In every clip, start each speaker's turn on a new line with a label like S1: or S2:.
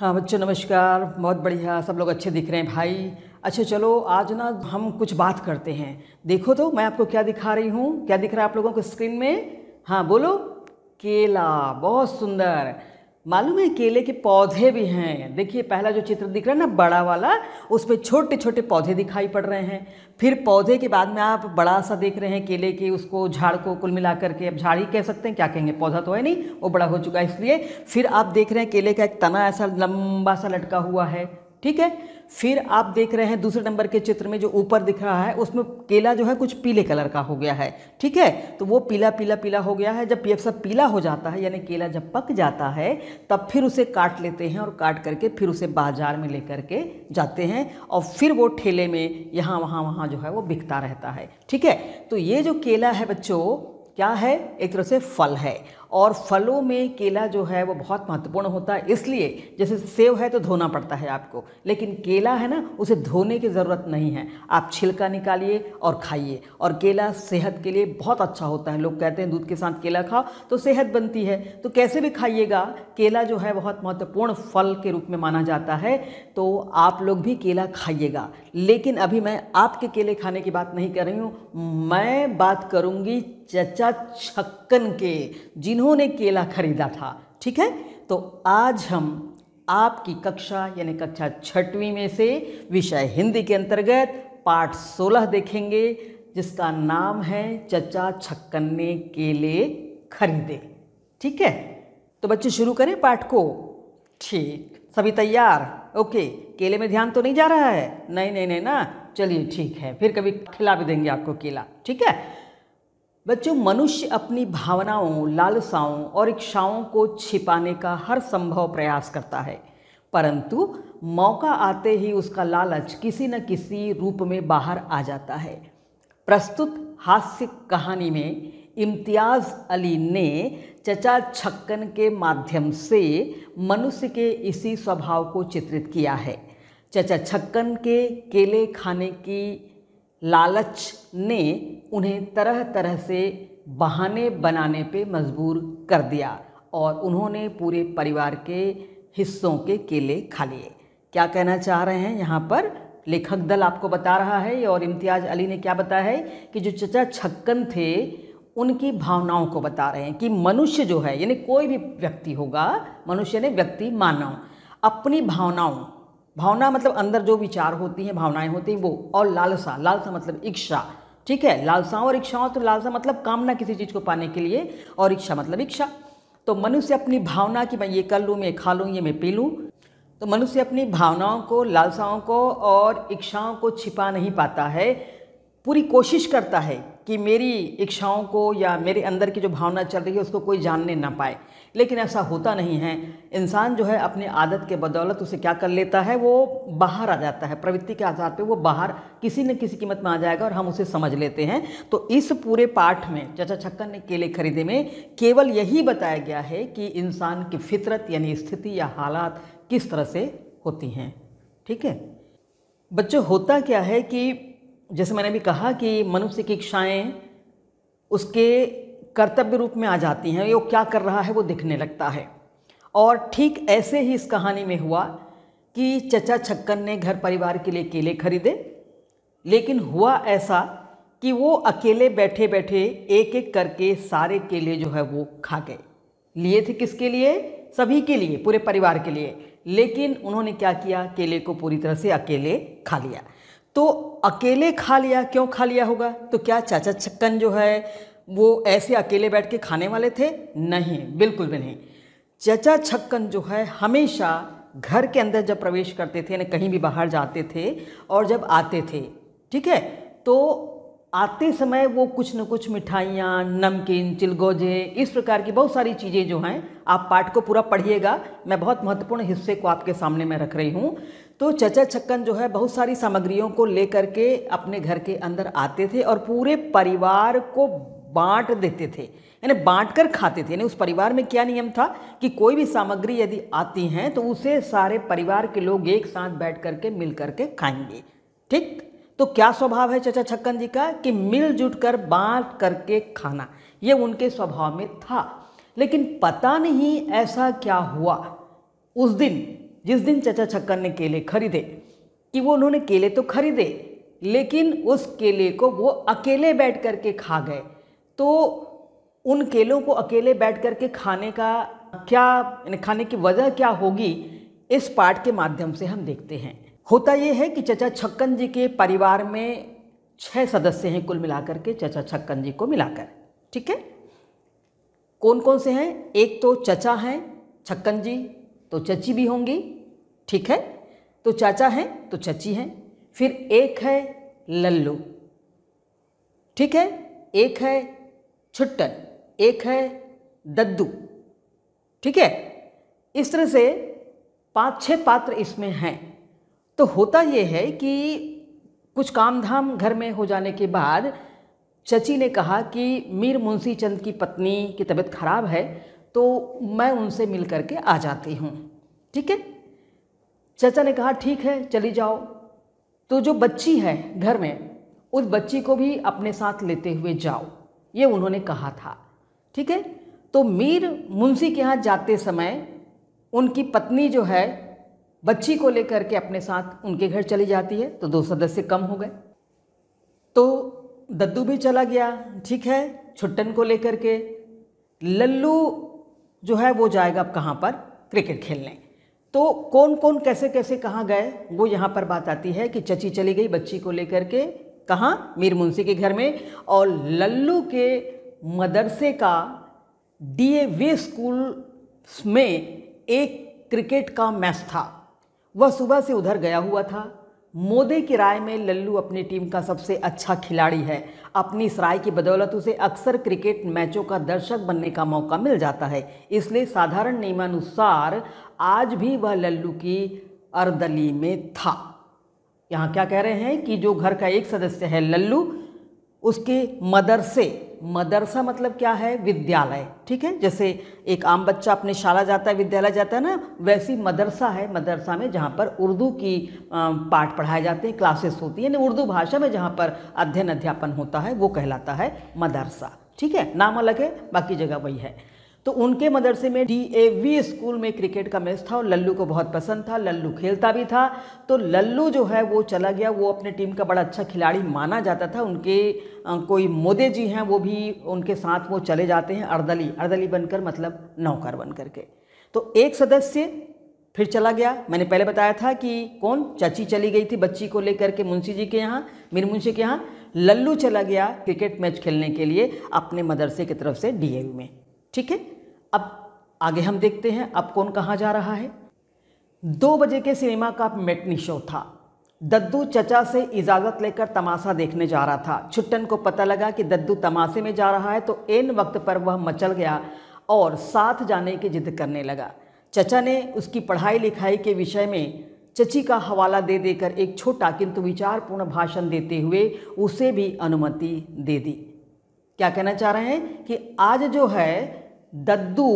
S1: हाँ बच्चों नमस्कार बहुत बढ़िया सब लोग अच्छे दिख रहे हैं भाई अच्छा चलो आज ना हम कुछ बात करते हैं देखो तो मैं आपको क्या दिखा रही हूँ क्या दिख रहा है आप लोगों को स्क्रीन में हाँ बोलो केला बहुत सुंदर मालूम है केले के पौधे भी हैं देखिए पहला जो चित्र दिख रहा है ना बड़ा वाला उसमें छोटे छोटे पौधे दिखाई पड़ रहे हैं फिर पौधे के बाद में आप बड़ा सा देख रहे हैं केले के उसको झाड़ को कुल मिला करके अब झाड़ ही कह सकते हैं क्या कहेंगे पौधा तो है नहीं वो बड़ा हो चुका है इसलिए फिर आप देख रहे हैं केले का एक तना ऐसा लंबा सा लटका हुआ है ठीक है फिर आप देख रहे हैं दूसरे नंबर के चित्र में जो ऊपर दिख रहा है उसमें केला जो है कुछ पीले कलर का हो गया है ठीक है तो वो पीला पीला पीला हो गया है जब पी सब पीला हो जाता है यानी केला जब पक जाता है तब फिर उसे काट लेते हैं और काट करके फिर उसे बाजार में लेकर के जाते हैं और फिर वो ठेले में यहाँ वहाँ वहाँ जो है वो बिकता रहता है ठीक है तो ये जो केला है बच्चों क्या है एक तरह से फल है और फलों में केला जो है वो बहुत महत्वपूर्ण होता है इसलिए जैसे सेब है तो धोना पड़ता है आपको लेकिन केला है ना उसे धोने की ज़रूरत नहीं है आप छिलका निकालिए और खाइए और केला सेहत के लिए बहुत अच्छा होता है लोग कहते हैं दूध के साथ केला खाओ तो सेहत बनती है तो कैसे भी खाइएगा केला जो है बहुत महत्वपूर्ण फल के रूप में माना जाता है तो आप लोग भी केला खाइएगा लेकिन अभी मैं आपके केले खाने की बात नहीं कर रही हूँ मैं बात करूँगी चचा छक्कन के जिन्होंने केला खरीदा था ठीक है तो आज हम आपकी कक्षा यानी कक्षा छठवीं में से विषय हिंदी के अंतर्गत पाठ सोलह देखेंगे जिसका नाम है चचा छक्कन ने केले खरीदे ठीक है तो बच्चे शुरू करें पाठ को ठीक सभी तैयार ओके केले में ध्यान तो नहीं जा रहा है नहीं नहीं नहीं ना चलिए ठीक है फिर कभी खिला भी देंगे आपको केला ठीक है बच्चों मनुष्य अपनी भावनाओं लालसाओं और इच्छाओं को छिपाने का हर संभव प्रयास करता है परंतु मौका आते ही उसका लालच किसी न किसी रूप में बाहर आ जाता है प्रस्तुत हास्य कहानी में इम्तियाज़ अली ने चचा छक्कन के माध्यम से मनुष्य के इसी स्वभाव को चित्रित किया है चचा छक्कन के केले खाने की लालच ने उन्हें तरह तरह से बहाने बनाने पे मजबूर कर दिया और उन्होंने पूरे परिवार के हिस्सों के केले खा लिए क्या कहना चाह रहे हैं यहाँ पर लेखक दल आपको बता रहा है और इम्तियाज़ अली ने क्या बताया है कि जो चचा छक्कन थे उनकी भावनाओं को बता रहे हैं कि मनुष्य जो है यानी कोई भी व्यक्ति होगा मनुष्य ने व्यक्ति मानव अपनी भावनाओं भावना मतलब अंदर जो विचार होती हैं भावनाएं होती हैं वो और लालसा लालसा मतलब इच्छा ठीक है लालसाओं और इच्छाओं तो लालसा मतलब कामना किसी चीज़ को पाने के लिए और इच्छा मतलब इच्छा तो मनुष्य अपनी भावना कि मैं ये कर लूँ मैं खा लूँ ये मैं पी लूँ तो मनुष्य अपनी भावनाओं को लालसाओं को और इच्छाओं को छिपा नहीं पाता है पूरी कोशिश करता है कि मेरी इच्छाओं को या मेरे अंदर की जो भावना चल रही है उसको कोई जानने ना पाए लेकिन ऐसा होता नहीं है इंसान जो है अपनी आदत के बदौलत उसे क्या कर लेता है वो बाहर आ जाता है प्रवृत्ति के आधार पर वो बाहर किसी न किसी कीमत में आ जाएगा और हम उसे समझ लेते हैं तो इस पूरे पाठ में चचा छक्कन ने केले खरीदे में केवल यही बताया गया है कि इंसान की फितरत यानी स्थिति या हालात किस तरह से होती हैं ठीक है बच्चों होता क्या है कि जैसे मैंने भी कहा कि मनुष्य की इच्छाएँ उसके कर्तव्य रूप में आ जाती हैं वो क्या कर रहा है वो दिखने लगता है और ठीक ऐसे ही इस कहानी में हुआ कि चचा छक्कन ने घर परिवार के लिए केले खरीदे लेकिन हुआ ऐसा कि वो अकेले बैठे बैठे एक एक करके सारे केले जो है वो खा गए लिए थे किसके लिए सभी के लिए पूरे परिवार के लिए लेकिन उन्होंने क्या किया केले को पूरी तरह से अकेले खा लिया तो अकेले खा लिया क्यों खा लिया होगा तो क्या चाचा छक्कन जो है वो ऐसे अकेले बैठ के खाने वाले थे नहीं बिल्कुल भी नहीं चचा छक्कन जो है हमेशा घर के अंदर जब प्रवेश करते थे ना कहीं भी बाहर जाते थे और जब आते थे ठीक है तो आते समय वो कुछ न कुछ मिठाइयाँ नमकीन चिलगोजे इस प्रकार की बहुत सारी चीज़ें जो हैं आप पाठ को पूरा पढ़िएगा मैं बहुत महत्वपूर्ण हिस्से को आपके सामने मैं रख रही हूँ तो चचा छक्कन जो है बहुत सारी सामग्रियों को लेकर के अपने घर के अंदर आते थे और पूरे परिवार को बांट देते थे यानी बांट कर खाते थे यानी उस परिवार में क्या नियम था कि कोई भी सामग्री यदि आती हैं तो उसे सारे परिवार के लोग एक साथ बैठ करके मिल करके खाएंगे ठीक तो क्या स्वभाव है चचा छक्कन जी का कि मिलजुट कर बांट करके खाना ये उनके स्वभाव में था लेकिन पता नहीं ऐसा क्या हुआ उस दिन जिस दिन चचा छक्कन ने केले खरीदे कि वो उन्होंने केले तो खरीदे लेकिन उस केले को वो अकेले बैठ कर के खा गए तो उन केलों को अकेले बैठ कर के खाने का क्या खाने की वजह क्या होगी इस पाठ के माध्यम से हम देखते हैं होता ये है कि चचा छक्कन जी के परिवार में छः सदस्य हैं कुल मिलाकर के चचा छक्कन जी को मिलाकर ठीक है कौन कौन से हैं एक तो चचा हैं छक्कन जी तो चची भी होंगी ठीक है तो चाचा हैं तो चची हैं फिर एक है लल्लू ठीक है एक है छुट्टन एक है दद्दू ठीक है इस तरह से पांच छह पात्र इसमें हैं तो होता ये है कि कुछ काम धाम घर में हो जाने के बाद चची ने कहा कि मीर मुंशी चंद की पत्नी की तबीयत खराब है तो मैं उनसे मिल करके आ जाती हूँ ठीक है चचा ने कहा ठीक है चली जाओ तो जो बच्ची है घर में उस बच्ची को भी अपने साथ लेते हुए जाओ ये उन्होंने कहा था ठीक है तो मीर मुंशी के यहाँ जाते समय उनकी पत्नी जो है बच्ची को लेकर के अपने साथ उनके घर चली जाती है तो दो सदस्य कम हो गए तो दद्दू भी चला गया ठीक है छुट्टन को लेकर के लल्लू जो है वो जाएगा अब कहाँ पर क्रिकेट खेलने तो कौन कौन कैसे कैसे कहाँ गए वो यहाँ पर बात आती है कि चची चली गई बच्ची को लेकर के कहाँ मीर मुंशी के घर में और लल्लू के मदरसे का डी ए वी स्कूल में एक क्रिकेट का मैच था वह सुबह से उधर गया हुआ था मोदे की राय में लल्लू अपनी टीम का सबसे अच्छा खिलाड़ी है अपनी इस राय की बदौलत उसे अक्सर क्रिकेट मैचों का दर्शक बनने का मौका मिल जाता है इसलिए साधारण नियमानुसार आज भी वह लल्लू की अर्दली में था यहाँ क्या कह रहे हैं कि जो घर का एक सदस्य है लल्लू उसके मदरसे मदरसा मतलब क्या है विद्यालय ठीक है जैसे एक आम बच्चा अपने शाला जाता है विद्यालय जाता है ना वैसी मदरसा है मदरसा में जहाँ पर उर्दू की पाठ पढ़ाए जाते हैं क्लासेस होती है यानी उर्दू भाषा में जहाँ पर अध्ययन अध्यापन होता है वो कहलाता है मदरसा ठीक है नाम अलग है बाकी जगह वही है तो उनके मदरसे में डी स्कूल में क्रिकेट का मैच था और लल्लू को बहुत पसंद था लल्लू खेलता भी था तो लल्लू जो है वो चला गया वो अपने टीम का बड़ा अच्छा खिलाड़ी माना जाता था उनके कोई मोदे जी हैं वो भी उनके साथ वो चले जाते हैं अर्दली अर्दली बनकर मतलब नौकर बन करके तो एक सदस्य फिर चला गया मैंने पहले बताया था कि कौन चाची चली गई थी बच्ची को लेकर के मुंशी जी के यहाँ मीर मुंशी के यहाँ लल्लू चला गया क्रिकेट मैच खेलने के लिए अपने मदरसे की तरफ से डी में ठीक है अब आगे हम देखते हैं अब कौन कहाँ जा रहा है दो बजे के सिनेमा का मेटनी शो था दद्दू चचा से इजाज़त लेकर तमाशा देखने जा रहा था छुट्टन को पता लगा कि दद्दू तमाशे में जा रहा है तो एन वक्त पर वह मचल गया और साथ जाने की जिद करने लगा चचा ने उसकी पढ़ाई लिखाई के विषय में चची का हवाला दे देकर एक छोटा किंतु विचारपूर्ण भाषण देते हुए उसे भी अनुमति दे दी क्या कहना चाह रहे हैं कि आज जो है दद्दू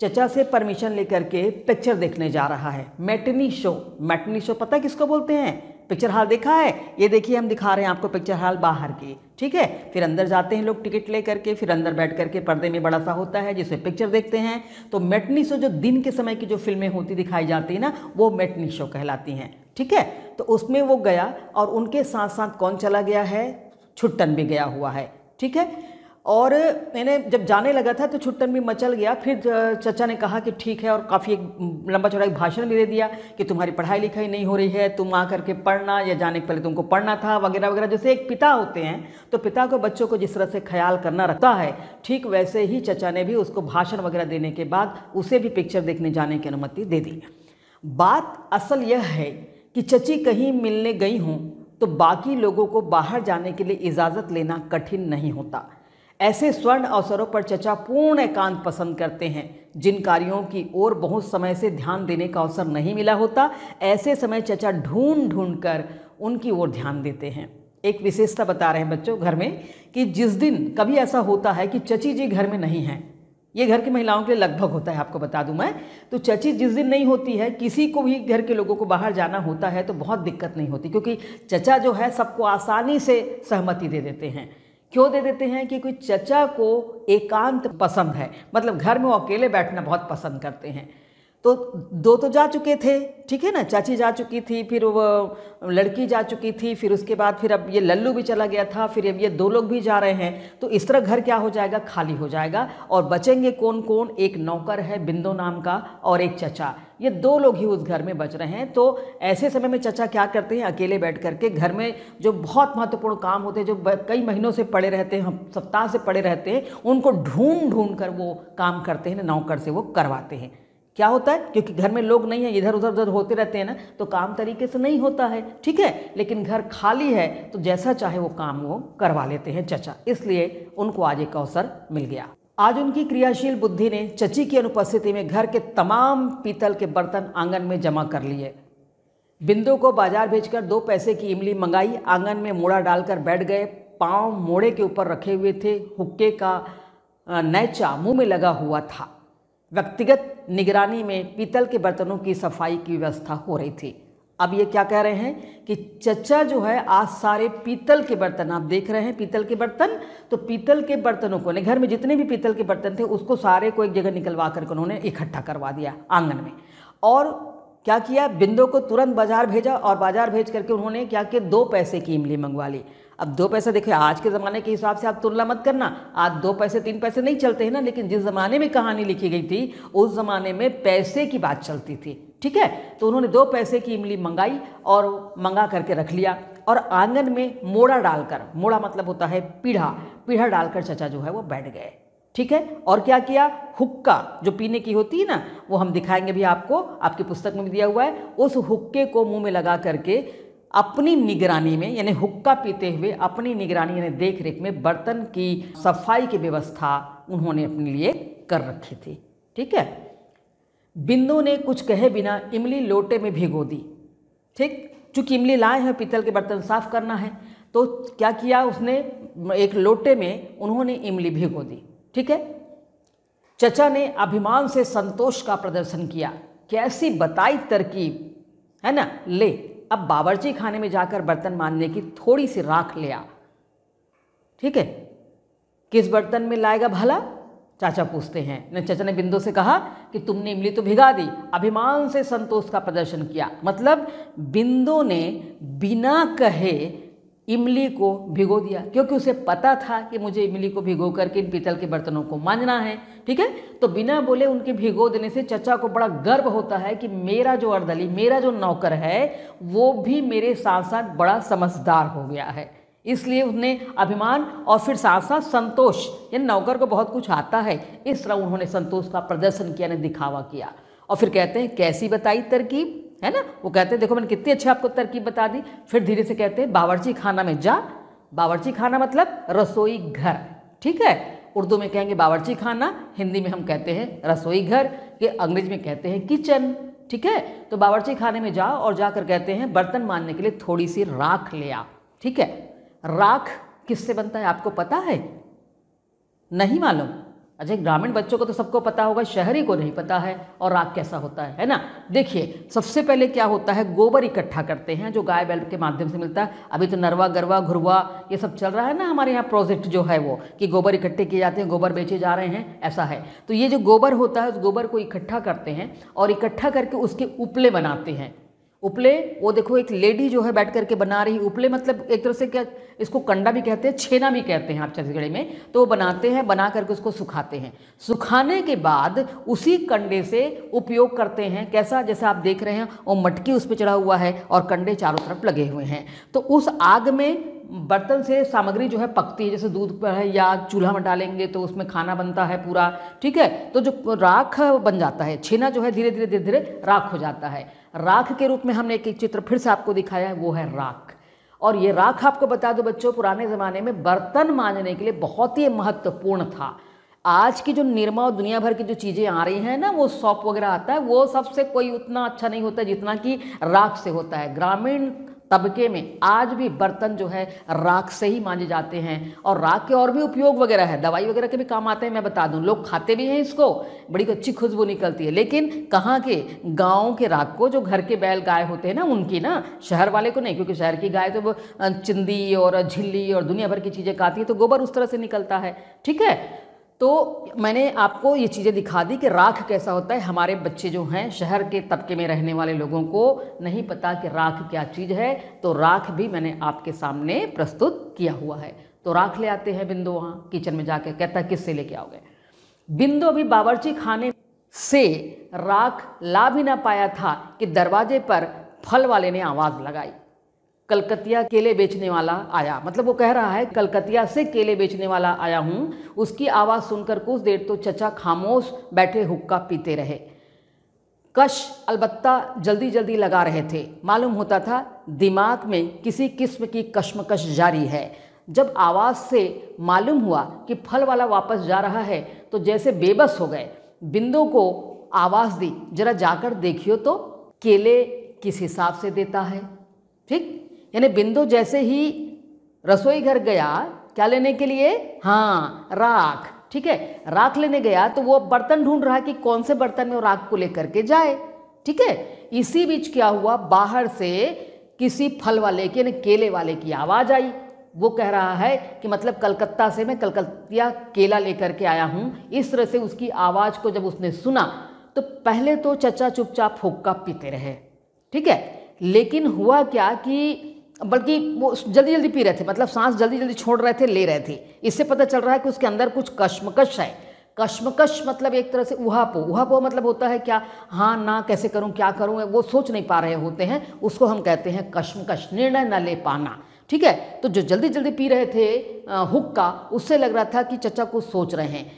S1: चचा से परमिशन लेकर के पिक्चर देखने जा रहा है मैटनी शो मैटनी शो पता है किसको बोलते हैं पिक्चर हॉल देखा है ये देखिए हम दिखा रहे हैं आपको पिक्चर हॉल बाहर की ठीक है फिर अंदर जाते हैं लोग टिकट ले करके फिर अंदर बैठ करके पर्दे में बड़ा सा होता है जिसमें पिक्चर देखते हैं तो मैटनी शो जो दिन के समय की जो फिल्में होती दिखाई जाती है ना वो मैटनी शो कहलाती हैं ठीक है तो उसमें वो गया और उनके साथ साथ कौन चला गया है छुट्टन भी गया हुआ है ठीक है और मैंने जब जाने लगा था तो छुट्टन भी मचल गया फिर चचा ने कहा कि ठीक है और काफ़ी एक लंबा चौड़ा एक भाषण भी दे दिया कि तुम्हारी पढ़ाई लिखाई नहीं हो रही है तुम आ करके पढ़ना या जाने के पहले तुमको पढ़ना था वगैरह वगैरह जैसे एक पिता होते हैं तो पिता को बच्चों को जिस तरह से ख्याल करना रखता है ठीक वैसे ही चचा ने भी उसको भाषण वगैरह देने के बाद उसे भी पिक्चर देखने जाने की अनुमति दे दी बात असल यह है कि चची कहीं मिलने गई हूँ तो बाकी लोगों को बाहर जाने के लिए इजाज़त लेना कठिन नहीं होता ऐसे स्वर्ण अवसरों पर चचा पूर्ण एकांत पसंद करते हैं जिन कार्यों की ओर बहुत समय से ध्यान देने का अवसर नहीं मिला होता ऐसे समय चचा ढूंढ ढूंढ कर उनकी ओर ध्यान देते हैं एक विशेषता बता रहे हैं बच्चों घर में कि जिस दिन कभी ऐसा होता है कि चची जी घर में नहीं हैं ये घर की महिलाओं के लिए लगभग होता है आपको बता दूं मैं तो चची जिस दिन नहीं होती है किसी को भी घर के लोगों को बाहर जाना होता है तो बहुत दिक्कत नहीं होती क्योंकि चचा जो है सबको आसानी से सहमति दे देते हैं क्यों दे देते हैं कि कोई चचा को एकांत पसंद है मतलब घर में वो अकेले बैठना बहुत पसंद करते हैं तो दो तो जा चुके थे ठीक है ना चाची जा चुकी थी फिर वो लड़की जा चुकी थी फिर उसके बाद फिर अब ये लल्लू भी चला गया था फिर अब ये दो लोग भी जा रहे हैं तो इस तरह घर क्या हो जाएगा खाली हो जाएगा और बचेंगे कौन कौन एक नौकर है बिंदो नाम का और एक चचा ये दो लोग ही उस घर में बच रहे हैं तो ऐसे समय में चचा क्या करते हैं अकेले बैठ करके घर में जो बहुत महत्वपूर्ण काम होते हैं जो कई महीनों से पड़े रहते हैं हम सप्ताह से पड़े रहते हैं उनको ढूंढ ढूंढ कर वो काम करते हैं नौकर से वो करवाते हैं क्या होता है क्योंकि घर में लोग नहीं है इधर उधर उधर होते रहते हैं ना तो काम तरीके से नहीं होता है ठीक है लेकिन घर खाली है तो जैसा चाहे वो काम वो करवा लेते हैं चचा इसलिए उनको आज एक अवसर मिल गया आज उनकी क्रियाशील बुद्धि ने चची की अनुपस्थिति में घर के तमाम पीतल के बर्तन आंगन में जमा कर लिए बिंदु को बाजार भेजकर दो पैसे की इमली मंगाई आंगन में मोड़ा डालकर बैठ गए पाँव मोड़े के ऊपर रखे हुए थे हुक्के का नैचा मुंह में लगा हुआ था व्यक्तिगत निगरानी में पीतल के बर्तनों की सफाई की व्यवस्था हो रही थी अब ये क्या कह रहे हैं कि चचा जो है आज सारे पीतल के बर्तन आप देख रहे हैं पीतल के बर्तन तो पीतल के बर्तनों को घर में जितने भी पीतल के बर्तन थे उसको सारे को एक जगह निकलवा करके उन्होंने इकट्ठा करवा दिया आंगन में और क्या किया बिंदु को तुरंत बाजार भेजा और बाजार भेज करके उन्होंने क्या किया दो पैसे की इमली मंगवा ली अब दो पैसे देखिए आज के ज़माने के हिसाब से आप तुलना मत करना आज दो पैसे तीन पैसे नहीं चलते हैं ना लेकिन जिस ज़माने में कहानी लिखी गई थी उस ज़माने में पैसे की बात चलती थी ठीक है तो उन्होंने दो पैसे की इमली मंगाई और मंगा करके रख लिया और आंगन में मोड़ा डालकर मोड़ा मतलब होता है पीढ़ा पीढ़ा डालकर चचा जो है वो बैठ गए ठीक है और क्या किया हुक्का जो पीने की होती है ना वो हम दिखाएंगे भी आपको आपकी पुस्तक में भी दिया हुआ है उस हुक्के को मुंह में लगा करके अपनी निगरानी में यानी हुक्का पीते हुए अपनी निगरानी यानी देख रेख में बर्तन की सफाई की व्यवस्था उन्होंने अपने लिए कर रखी थी ठीक है बिंदु ने कुछ कहे बिना इमली लोटे में भिगो दी ठीक चूँकि इमली लाए हैं पीतल के बर्तन साफ करना है तो क्या किया उसने एक लोटे में उन्होंने इमली भिगो दी ठीक है चचा ने अभिमान से संतोष का प्रदर्शन किया कैसी बताई तरकीब है ना ले अब बावर्ची खाने में जाकर बर्तन मानने की थोड़ी सी राख ले आ ठीक है किस बर्तन में लाएगा भला चाचा पूछते हैं न चाचा ने बिंदु से कहा कि तुमने इमली तो भिगा दी अभिमान से संतोष का प्रदर्शन किया मतलब बिंदु ने बिना कहे इमली को भिगो दिया क्योंकि उसे पता था कि मुझे इमली को भिगो करके इन पीतल के बर्तनों को मांझना है ठीक है तो बिना बोले उनके भिगो देने से चचा को बड़ा गर्व होता है कि मेरा जो अर्दली मेरा जो नौकर है वो भी मेरे साथ साथ बड़ा समझदार हो गया है इसलिए उन्हें अभिमान और फिर साथ साथ संतोष यानी नौकर को बहुत कुछ आता है इस तरह उन्होंने संतोष का प्रदर्शन किया ने दिखावा किया और फिर कहते हैं कैसी बताई तरकीब है ना वो कहते हैं देखो मैंने कितनी अच्छी आपको तरकीब बता दी फिर धीरे से कहते हैं बावर्ची खाना में जा बावर्ची खाना मतलब रसोई घर ठीक है उर्दू में कहेंगे बावर्ची खाना हिंदी में हम कहते हैं रसोई घर के अंग्रेजी में कहते हैं किचन ठीक है तो बावर्ची खाने में जाओ और जाकर कहते हैं बर्तन मानने के लिए थोड़ी सी राख ले आ ठीक है राख किससे बनता है आपको पता है नहीं मालूम अच्छा ग्रामीण बच्चों को तो सबको पता होगा शहरी को नहीं पता है और राग कैसा होता है है ना देखिए सबसे पहले क्या होता है गोबर इकट्ठा करते हैं जो गाय बैल के माध्यम से मिलता है अभी तो नरवा गरवा घुरवा ये सब चल रहा है ना हमारे यहाँ प्रोजेक्ट जो है वो कि गोबर इकट्ठे किए जाते हैं गोबर बेचे जा रहे हैं ऐसा है तो ये जो गोबर होता है उस गोबर को इकट्ठा करते हैं और इकट्ठा करके उसके उपले बनाते हैं उपले वो देखो एक लेडी जो है बैठ करके बना रही उपले मतलब एक तरह से क्या इसको कंडा भी कहते हैं छेना भी कहते हैं आप छत्तीसगढ़ी में तो वो बनाते हैं बना करके उसको सुखाते हैं सुखाने के बाद उसी कंडे से उपयोग करते हैं कैसा जैसा आप देख रहे हैं वो मटकी उस पर चढ़ा हुआ है और कंडे चारों तरफ लगे हुए हैं तो उस आग में बर्तन से सामग्री जो है पकती है जैसे दूध पर है या चूल्हा में डालेंगे तो उसमें खाना बनता है पूरा ठीक है तो जो राख बन जाता है छेना जो है धीरे धीरे धीरे धीरे राख हो जाता है राख के रूप में हमने एक चित्र फिर से आपको दिखाया है वो है राख और ये राख आपको बता दो बच्चों पुराने ज़माने में बर्तन मांजने के लिए बहुत ही महत्वपूर्ण था आज की जो निर्मा और दुनिया भर की जो चीज़ें आ रही हैं ना वो सॉप वगैरह आता है वो सबसे कोई उतना अच्छा नहीं होता जितना कि राख से होता है ग्रामीण तबके में आज भी बर्तन जो है राख से ही मांजे जाते हैं और राख के और भी उपयोग वगैरह है दवाई वगैरह के भी काम आते हैं मैं बता दूं लोग खाते भी हैं इसको बड़ी अच्छी खुशबू निकलती है लेकिन कहाँ के गाँव के राख को जो घर के बैल गाय होते हैं ना उनकी ना शहर वाले को नहीं क्योंकि शहर की गाय तो चिंदी और झिल्ली और दुनिया भर की चीज़ें खाती है तो गोबर उस तरह से निकलता है ठीक है तो मैंने आपको ये चीज़ें दिखा दी कि राख कैसा होता है हमारे बच्चे जो हैं शहर के तबके में रहने वाले लोगों को नहीं पता कि राख क्या चीज़ है तो राख भी मैंने आपके सामने प्रस्तुत किया हुआ है तो राख ले आते हैं बिंदु वहाँ किचन में जाके कहता है किससे लेके आओगे बिंदु अभी बावरची खाने से राख ला भी ना पाया था कि दरवाजे पर फल वाले ने आवाज़ लगाई कलकतिया केले बेचने वाला आया मतलब वो कह रहा है कलकतिया से केले बेचने वाला आया हूँ उसकी आवाज़ सुनकर कुछ देर तो चचा खामोश बैठे हुक्का पीते रहे कश अलबत्ता जल्दी जल्दी लगा रहे थे मालूम होता था दिमाग में किसी किस्म की कश्मकश जारी है जब आवाज़ से मालूम हुआ कि फल वाला वापस जा रहा है तो जैसे बेबस हो गए बिंदु को आवाज़ दी जरा जाकर देखियो तो केले किस हिसाब से देता है ठीक यानी बिंदु जैसे ही रसोई घर गया क्या लेने के लिए हाँ राख ठीक है राख लेने गया तो वो बर्तन ढूंढ रहा कि कौन से बर्तन में वो राख को लेकर के जाए ठीक है इसी बीच क्या हुआ बाहर से किसी फल वाले की यानी केले वाले की आवाज़ आई वो कह रहा है कि मतलब कलकत्ता से मैं कलकत्तिया केला लेकर के आया हूं इस तरह से उसकी आवाज़ को जब उसने सुना तो पहले तो चचा चुपचाप हुक्का पीते रहे ठीक है लेकिन हुआ क्या कि बल्कि वो जल्दी जल्दी पी रहे थे मतलब सांस जल्दी जल्दी छोड़ रहे थे ले रहे थे इससे पता चल रहा है कि उसके अंदर कुछ कश्मकश है कश्मकश मतलब एक तरह से उहापो उहापो मतलब होता है क्या हाँ ना कैसे करूँ क्या करूँ वो सोच नहीं पा रहे होते हैं उसको हम कहते हैं कश्मकश निर्णय न ले पाना ठीक है तो जो जल्दी जल्दी पी रहे थे हुक्का उससे लग रहा था कि चचा कुछ सोच रहे हैं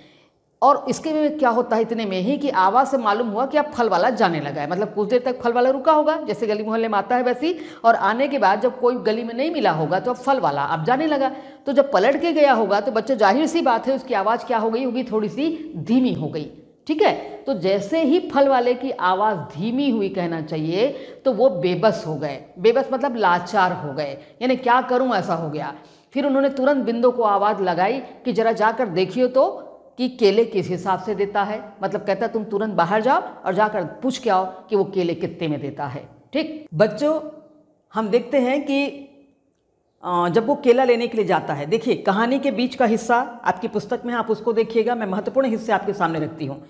S1: और इसके में क्या होता है इतने में ही कि आवाज़ से मालूम हुआ कि अब फल वाला जाने लगा है मतलब कुछ देर तक फल वाला रुका होगा जैसे गली मोहल्ले में आता है वैसी और आने के बाद जब कोई गली में नहीं मिला होगा तो अब फल वाला अब जाने लगा तो जब पलट के गया होगा तो बच्चों जाहिर सी बात है उसकी आवाज़ क्या हो गई होगी थोड़ी सी धीमी हो गई ठीक है तो जैसे ही फल वाले की आवाज़ धीमी हुई कहना चाहिए तो वो बेबस हो गए बेबस मतलब लाचार हो गए यानी क्या करूँ ऐसा हो गया फिर उन्होंने तुरंत बिंदु को आवाज़ लगाई कि जरा जाकर देखिए तो कि केले किस हिसाब से देता है मतलब कहता है तुम तुरंत बाहर जाओ और जाकर पूछ के आओ कि वो केले कितने में देता है ठीक बच्चों हम देखते हैं कि जब वो केला लेने के लिए जाता है देखिए कहानी के बीच का हिस्सा आपकी पुस्तक में है आप उसको देखिएगा मैं महत्वपूर्ण हिस्से आपके सामने रखती हूँ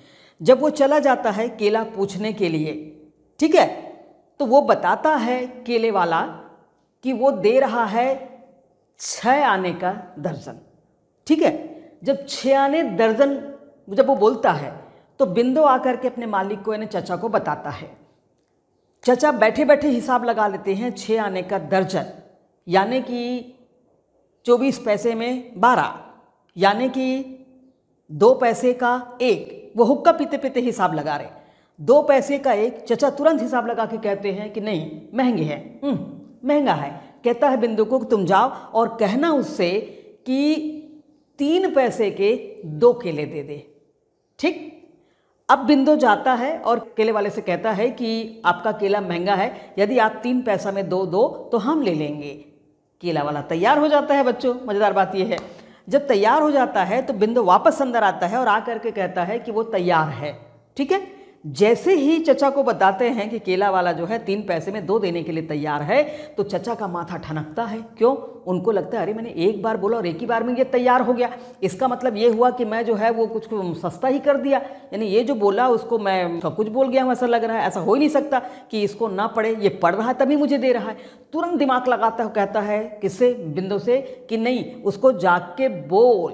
S1: जब वो चला जाता है केला पूछने के लिए ठीक है तो वो बताता है केले वाला कि वो दे रहा है छ आने का दर्जन ठीक है जब छियाने दर्जन जब वो बोलता है तो बिंदु आकर के अपने मालिक को यानी चचा को बताता है चचा बैठे बैठे हिसाब लगा लेते हैं छः आने का दर्जन यानी कि चौबीस पैसे में बारह यानी कि दो पैसे का एक वो हुक्का पीते पीते हिसाब लगा रहे दो पैसे का एक चचा तुरंत हिसाब लगा के कहते हैं कि नहीं महंगे हैं हम्म, महंगा है कहता है बिंदु को कि तुम जाओ और कहना उससे कि तीन पैसे के दो केले दे दे ठीक अब बिंदु जाता है और केले वाले से कहता है कि आपका केला महंगा है यदि आप तीन पैसा में दो दो तो हम ले लेंगे केला वाला तैयार हो जाता है बच्चों मज़ेदार बात यह है जब तैयार हो जाता है तो बिंदु वापस अंदर आता है और आकर के कहता है कि वो तैयार है ठीक है जैसे ही चचा को बताते हैं कि केला वाला जो है तीन पैसे में दो देने के लिए तैयार है तो चचा का माथा ठनकता है क्यों उनको लगता है अरे मैंने एक बार बोला और एक ही बार में ये तैयार हो गया इसका मतलब ये हुआ कि मैं जो है वो कुछ सस्ता ही कर दिया यानी ये जो बोला उसको मैं सब कुछ बोल गया हूँ ऐसा लग रहा है ऐसा हो ही नहीं सकता कि इसको ना पड़े ये पढ़ रहा है तभी मुझे दे रहा है तुरंत दिमाग लगाता है कहता है किससे बिंदु से कि नहीं उसको जाग के बोल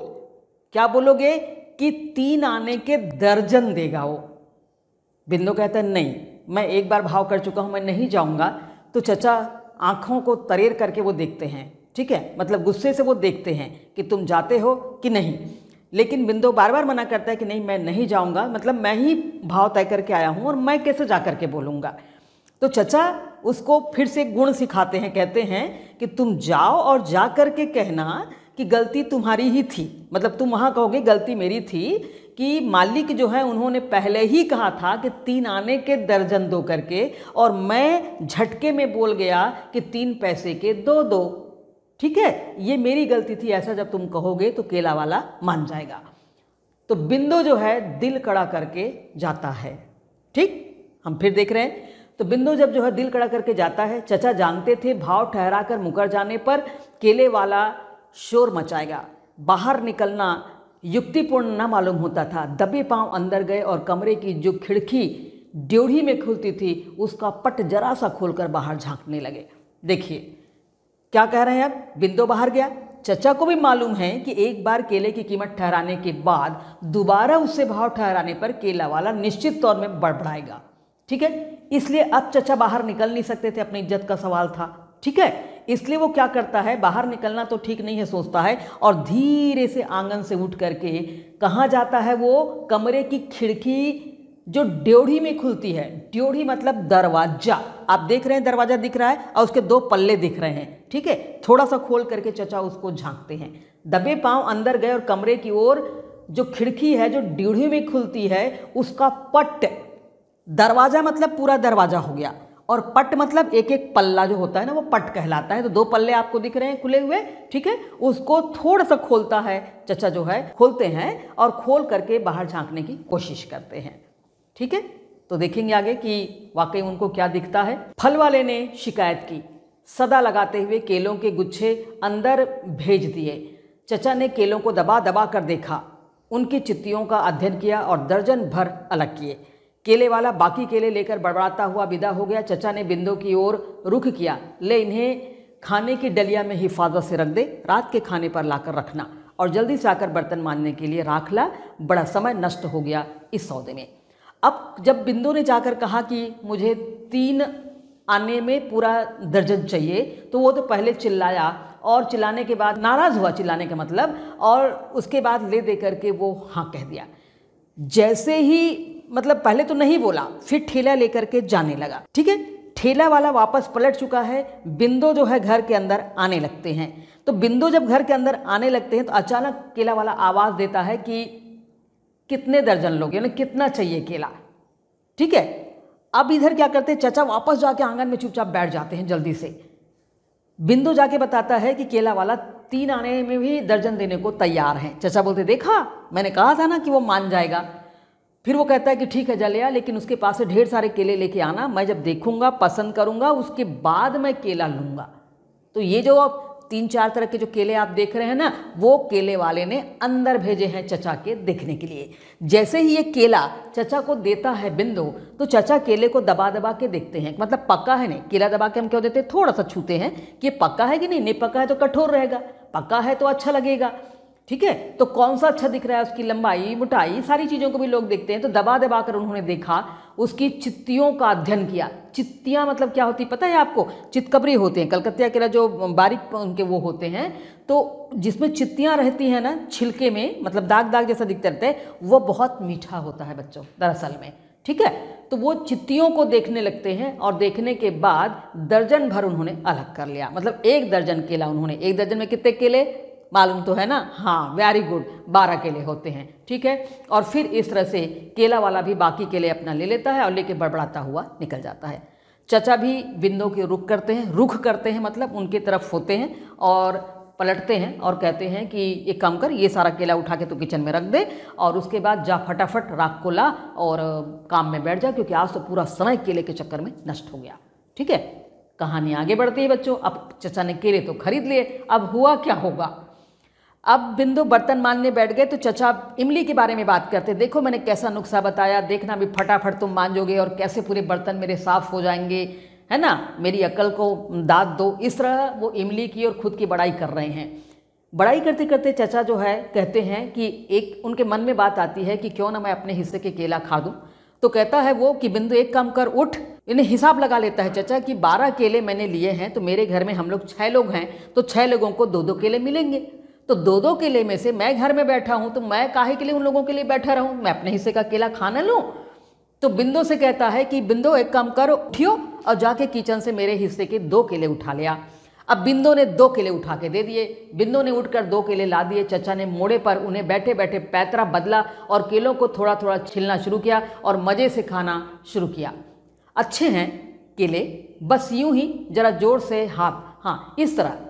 S1: क्या बोलोगे कि तीन आने के दर्जन देगा वो बिंदु कहता है नहीं मैं एक बार भाव कर चुका हूँ मैं नहीं जाऊँगा तो चचा आँखों को तरेर करके वो देखते हैं ठीक है मतलब गुस्से से वो देखते हैं कि तुम जाते हो कि नहीं लेकिन बिंदु बार बार मना करता है कि नहीं मैं नहीं जाऊँगा मतलब मैं ही भाव तय करके आया हूँ और मैं कैसे जा करके बोलूँगा तो चचा उसको फिर से गुण सिखाते हैं कहते हैं कि तुम जाओ और जा करके कहना कि गलती तुम्हारी ही थी मतलब तुम वहाँ कहोगे गलती मेरी थी कि मालिक जो है उन्होंने पहले ही कहा था कि तीन आने के दर्जन दो करके और मैं झटके में बोल गया कि तीन पैसे के दो दो ठीक है ये मेरी गलती थी ऐसा जब तुम कहोगे तो केला वाला मान जाएगा तो बिंदु जो है दिल कड़ा करके जाता है ठीक हम फिर देख रहे हैं तो बिंदु जब जो है दिल कड़ा करके जाता है चचा जानते थे भाव ठहरा कर मुकर जाने पर केले वाला शोर मचाएगा बाहर निकलना युक्तिपूर्ण न मालूम होता था दबे पांव अंदर गए और कमरे की जो खिड़की ड्योढ़ी में खुलती थी उसका पट जरा सा खोलकर बाहर झांकने लगे देखिए क्या कह रहे हैं अब बिंदो बाहर गया चचा को भी मालूम है कि एक बार केले की कीमत ठहराने के बाद दोबारा उससे भाव ठहराने पर केला वाला निश्चित तौर में बढ़ाएगा ठीक है इसलिए अब चचा बाहर निकल नहीं सकते थे अपनी इज्जत का सवाल था ठीक है इसलिए वो क्या करता है बाहर निकलना तो ठीक नहीं है सोचता है और धीरे से आंगन से उठ करके कहाँ जाता है वो कमरे की खिड़की जो ड्योढ़ी में खुलती है ड्योढ़ी मतलब दरवाजा आप देख रहे हैं दरवाजा दिख रहा है और उसके दो पल्ले दिख रहे हैं ठीक है थोड़ा सा खोल करके चचा उसको झांकते हैं दबे पांव अंदर गए और कमरे की ओर जो खिड़की है जो ड्योढ़ी में खुलती है उसका पट दरवाजा मतलब पूरा दरवाजा हो गया और पट मतलब एक एक पल्ला जो होता है ना वो पट कहलाता है तो दो पल्ले आपको दिख रहे हैं खुले हुए ठीक है उसको थोड़ा सा खोलता है चचा जो है खोलते हैं और खोल करके बाहर झांकने की कोशिश करते हैं ठीक है तो देखेंगे आगे कि वाकई उनको क्या दिखता है फल वाले ने शिकायत की सदा लगाते हुए केलों के गुच्छे अंदर भेज दिए चचा ने केलों को दबा दबा कर देखा उनकी चित्तियों का अध्ययन किया और दर्जन भर अलग किए केले वाला बाकी केले लेकर बड़बड़ाता हुआ विदा हो गया चचा ने बिंदु की ओर रुख किया ले इन्हें खाने की डलिया में हिफाजत से रख दे रात के खाने पर लाकर रखना और जल्दी से आकर बर्तन मानने के लिए राख ला बड़ा समय नष्ट हो गया इस सौदे में अब जब बिंदु ने जाकर कहा कि मुझे तीन आने में पूरा दर्जन चाहिए तो वो तो पहले चिल्लाया और चिल्लाने के बाद नाराज़ हुआ चिल्लाने का मतलब और उसके बाद ले दे करके वो हाँ कह दिया जैसे ही मतलब पहले तो नहीं बोला फिर ठेला लेकर के जाने लगा ठीक है ठेला वाला वापस पलट चुका है बिंदो जो है घर के अंदर आने लगते हैं तो बिंदो जब घर के अंदर आने लगते हैं तो अचानक केला वाला आवाज़ देता है कि कितने दर्जन लोग यानी कितना चाहिए केला ठीक है अब इधर क्या करते हैं चाचा वापस जाके आंगन में चुपचाप बैठ जाते हैं जल्दी से बिंदु जाके बताता है कि केला वाला तीन आने में भी दर्जन देने को तैयार हैं चचा बोलते देखा मैंने कहा था ना कि वो मान जाएगा फिर वो कहता है कि ठीक है जलिया लेकिन उसके पास से ढेर सारे केले लेके आना मैं जब देखूंगा पसंद करूंगा उसके बाद मैं केला लूंगा तो ये जो आप तीन चार तरह के जो केले आप देख रहे हैं ना वो केले वाले ने अंदर भेजे हैं चचा के देखने के लिए जैसे ही ये केला चचा को देता है बिंदु तो चचा केले को दबा दबा के देखते हैं मतलब पक्का है नहीं केला दबा के हम क्यों देते हैं थोड़ा सा छूते हैं कि पक्का है कि नहीं नहीं पक्का है तो कठोर रहेगा पक्का है तो अच्छा लगेगा ठीक है तो कौन सा अच्छा दिख रहा है उसकी लंबाई मोटाई सारी चीज़ों को भी लोग देखते हैं तो दबा दबा कर उन्होंने देखा उसकी चित्तियों का अध्ययन किया चित्तियाँ मतलब क्या होती पता है आपको चितकबरी होते हैं कलकत्तिया के जो बारीक उनके वो होते हैं तो जिसमें चित्तियाँ रहती हैं ना छिलके में मतलब दाग दाग जैसा दिखते रहते हैं वो बहुत मीठा होता है बच्चों दरअसल में ठीक है तो वो चित्तियों को देखने लगते हैं और देखने के बाद दर्जन भर उन्होंने अलग कर लिया मतलब एक दर्जन केला उन्होंने एक दर्जन में कितने केले मालूम तो है ना हाँ वेरी गुड बारह केले होते हैं ठीक है और फिर इस तरह से केला वाला भी बाकी केले अपना ले लेता है और लेके बड़बड़ाता हुआ निकल जाता है चचा भी बिंदों के रुख करते हैं रुख करते हैं मतलब उनके तरफ होते हैं और पलटते हैं और कहते हैं कि एक काम कर ये सारा केला उठा के तो किचन में रख दे और उसके बाद जा फटाफट राख को ला और काम में बैठ जा क्योंकि आज तो पूरा समय केले के चक्कर में नष्ट हो गया ठीक है कहानी आगे बढ़ती है बच्चों अब चचा ने केले तो खरीद लिए अब हुआ क्या होगा अब बिंदु बर्तन मानने बैठ गए तो चचा इमली के बारे में बात करते देखो मैंने कैसा नुस्खा बताया देखना भी फटाफट तुम मान जोगे और कैसे पूरे बर्तन मेरे साफ़ हो जाएंगे है ना मेरी अकल को दाद दो इस तरह वो इमली की और खुद की बड़ाई कर रहे हैं बड़ाई करते करते चचा जो है कहते हैं कि एक उनके मन में बात आती है कि क्यों ना मैं अपने हिस्से के केला खा दूँ तो कहता है वो कि बिंदु एक काम कर उठ इन्हें हिसाब लगा लेता है चचा कि बारह केले मैंने लिए हैं तो मेरे घर में हम लोग छः लोग हैं तो छः लोगों को दो दो केले मिलेंगे तो दो दो किले में से मैं घर में बैठा हूँ तो मैं काहे के लिए उन लोगों के लिए बैठा रहूं मैं अपने हिस्से का केला खाना लूँ तो बिंदो से कहता है कि बिंदो एक काम करो उठियो और जाके किचन से मेरे हिस्से के दो केले उठा लिया अब बिंदो ने दो केले उठा के दे दिए बिंदो ने उठकर दो केले ला दिए चचा ने मोड़े पर उन्हें बैठे बैठे पैतरा बदला और केलों को थोड़ा थोड़ा छिलना शुरू किया और मज़े से खाना शुरू किया अच्छे हैं केले बस यूं ही ज़रा जोर से हाथ हाँ इस तरह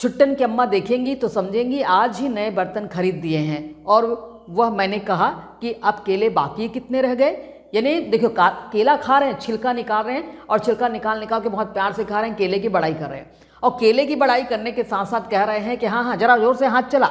S1: छुट्टन की अम्मा देखेंगी तो समझेंगी आज ही नए बर्तन खरीद दिए हैं और वह मैंने कहा कि अब केले बाकी कितने रह गए यानी देखो केला खा रहे हैं छिलका निकाल रहे हैं और छिलका निकाल निकाल के बहुत प्यार से खा रहे हैं केले की बड़ाई कर रहे हैं और केले की बड़ाई करने के साथ साथ कह रहे हैं कि हाँ हाँ जरा जोर से हाथ चला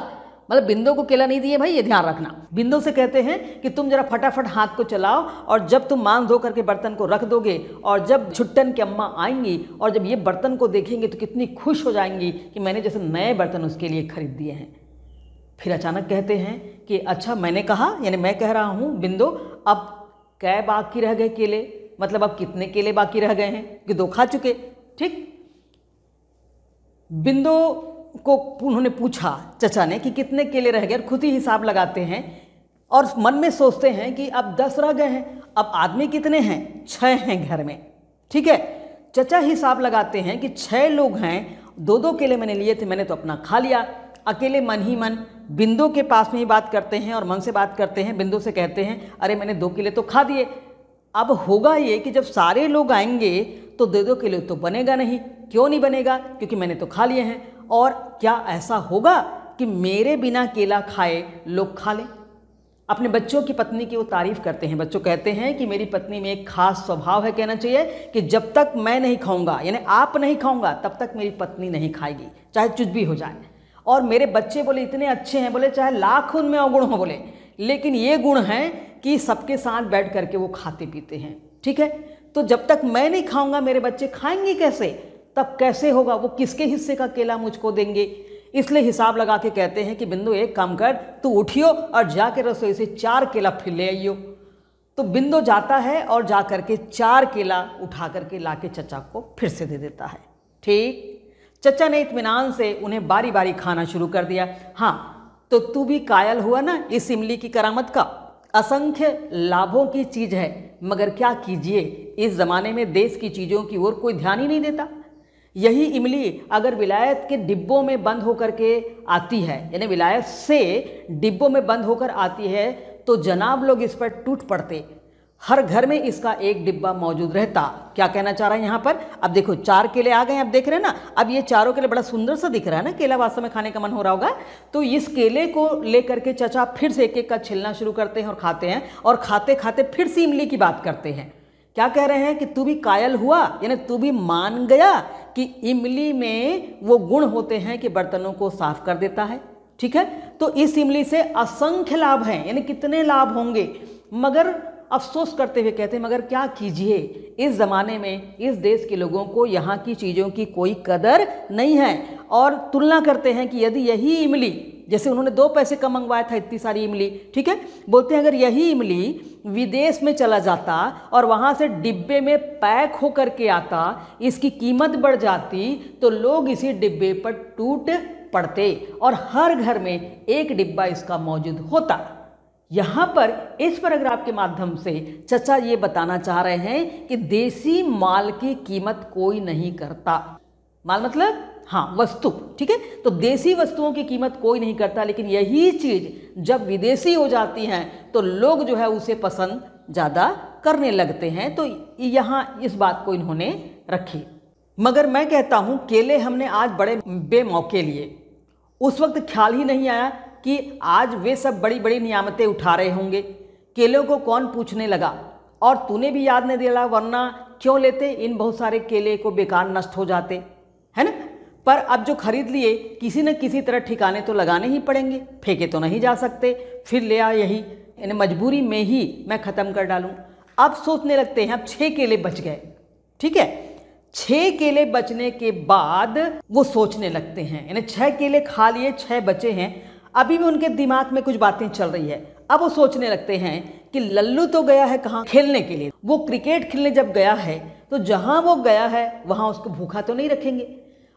S1: मतलब बिंदु को केला नहीं दिए भाई ये ध्यान रखना बिंदु से कहते हैं कि तुम जरा फटाफट हाथ को चलाओ और जब तुम मान धो करके बर्तन को रख दोगे और जब छुट्टन की अम्मा आएंगी और जब ये बर्तन को देखेंगे तो कितनी खुश हो जाएंगी कि मैंने जैसे नए बर्तन उसके लिए खरीद दिए हैं फिर अचानक कहते हैं कि अच्छा मैंने कहा यानी मैं कह रहा हूँ बिंदु अब कै बाकी रह गए केले मतलब अब कितने केले बाकी रह गए हैं कि दो खा चुके ठीक बिंदु को उन्होंने पूछा चचा ने कि कितने केले रह गए और खुद ही हिसाब लगाते हैं और मन में सोचते हैं कि अब दस रह गए हैं अब आदमी कितने हैं छः हैं घर में ठीक है चचा हिसाब लगाते हैं कि छः लोग हैं दो दो केले मैंने लिए थे मैंने तो अपना खा लिया अकेले मन ही मन बिंदु के पास में ही बात करते हैं और मन से बात करते हैं बिंदु से कहते हैं अरे मैंने दो किले तो खा दिए अब होगा ये कि जब सारे लोग आएंगे तो दो दो केले तो बनेगा नहीं क्यों नहीं बनेगा क्योंकि मैंने तो खा लिए हैं और क्या ऐसा होगा कि मेरे बिना केला खाए लोग खा लें अपने बच्चों की पत्नी की वो तारीफ़ करते हैं बच्चों कहते हैं कि मेरी पत्नी में एक खास स्वभाव है कहना चाहिए कि जब तक मैं नहीं खाऊंगा यानी आप नहीं खाऊंगा तब तक मेरी पत्नी नहीं खाएगी चाहे कुछ भी हो जाए और मेरे बच्चे बोले इतने अच्छे हैं बोले चाहे लाख उनमें अवगुण हो बोले लेकिन ये गुण हैं कि सबके साथ बैठ करके वो खाते पीते हैं ठीक है तो जब तक मैं नहीं खाऊंगा मेरे बच्चे खाएंगे कैसे तब कैसे होगा वो किसके हिस्से का केला मुझको देंगे इसलिए हिसाब लगा के कहते हैं कि बिंदु एक काम कर तू उठियो और जाके रसोई से चार केला फिर ले आइयो तो बिंदु जाता है और जा करके चार केला उठा करके ला के चचा को फिर से दे देता है ठीक चचा ने इतमान से उन्हें बारी बारी खाना शुरू कर दिया हाँ तो तू भी कायल हुआ ना इस इमली की करामत का असंख्य लाभों की चीज़ है मगर क्या कीजिए इस ज़माने में देश की चीज़ों की ओर कोई ध्यान ही नहीं देता यही इमली अगर विलायत के डिब्बों में बंद होकर के आती है यानी विलायत से डिब्बों में बंद होकर आती है तो जनाब लोग इस पर टूट पड़ते हर घर में इसका एक डिब्बा मौजूद रहता क्या कहना चाह रहा है यहाँ पर अब देखो चार केले आ गए आप देख रहे हैं ना अब ये चारों केले बड़ा सुंदर सा दिख रहा है ना केला वास्तव में खाने का मन हो रहा होगा तो इस केले को लेकर के चचा फिर से एक एक का छिलना शुरू करते हैं और खाते हैं और खाते खाते फिर से इमली की बात करते हैं क्या कह रहे हैं कि तू भी कायल हुआ यानी तू भी मान गया कि इमली में वो गुण होते हैं कि बर्तनों को साफ कर देता है ठीक है तो इस इमली से असंख्य लाभ हैं यानी कितने लाभ होंगे मगर अफसोस करते हुए कहते हैं मगर क्या कीजिए इस ज़माने में इस देश के लोगों को यहाँ की चीज़ों की कोई कदर नहीं है और तुलना करते हैं कि यदि यही इमली जैसे उन्होंने दो पैसे कम मंगवाया था इतनी सारी इमली ठीक है बोलते हैं अगर यही इमली विदेश में चला जाता और वहाँ से डिब्बे में पैक हो करके आता इसकी कीमत बढ़ जाती तो लोग इसी डिब्बे पर टूट पड़ते और हर घर में एक डिब्बा इसका मौजूद होता यहाँ पर इस पैराग्राफ के माध्यम से चचा ये बताना चाह रहे हैं कि देसी माल की कीमत कोई नहीं करता माल मतलब हाँ वस्तु ठीक है तो देसी वस्तुओं की कीमत कोई नहीं करता लेकिन यही चीज़ जब विदेशी हो जाती है तो लोग जो है उसे पसंद ज़्यादा करने लगते हैं तो यहाँ इस बात को इन्होंने रखी मगर मैं कहता हूं केले हमने आज बड़े बेमौके लिए उस वक्त ख्याल ही नहीं आया कि आज वे सब बड़ी बड़ी नियामतें उठा रहे होंगे केलों को कौन पूछने लगा और तूने भी याद नहीं दिला वरना क्यों लेते इन बहुत सारे केले को बेकार नष्ट हो जाते है ना पर अब जो खरीद लिए किसी न किसी तरह ठिकाने तो लगाने ही पड़ेंगे फेंके तो नहीं जा सकते फिर ले आ यही इन्हें मजबूरी में ही मैं ख़त्म कर डालूं अब सोचने लगते हैं अब छः केले बच गए ठीक है छः केले बचने के बाद वो सोचने लगते हैं यानी छः केले खा लिए छः बचे हैं अभी भी उनके दिमाग में कुछ बातें चल रही है अब वो सोचने लगते हैं कि लल्लू तो गया है कहाँ खेलने के लिए वो क्रिकेट खेलने जब गया है तो जहाँ वो गया है वहाँ उसको भूखा तो नहीं रखेंगे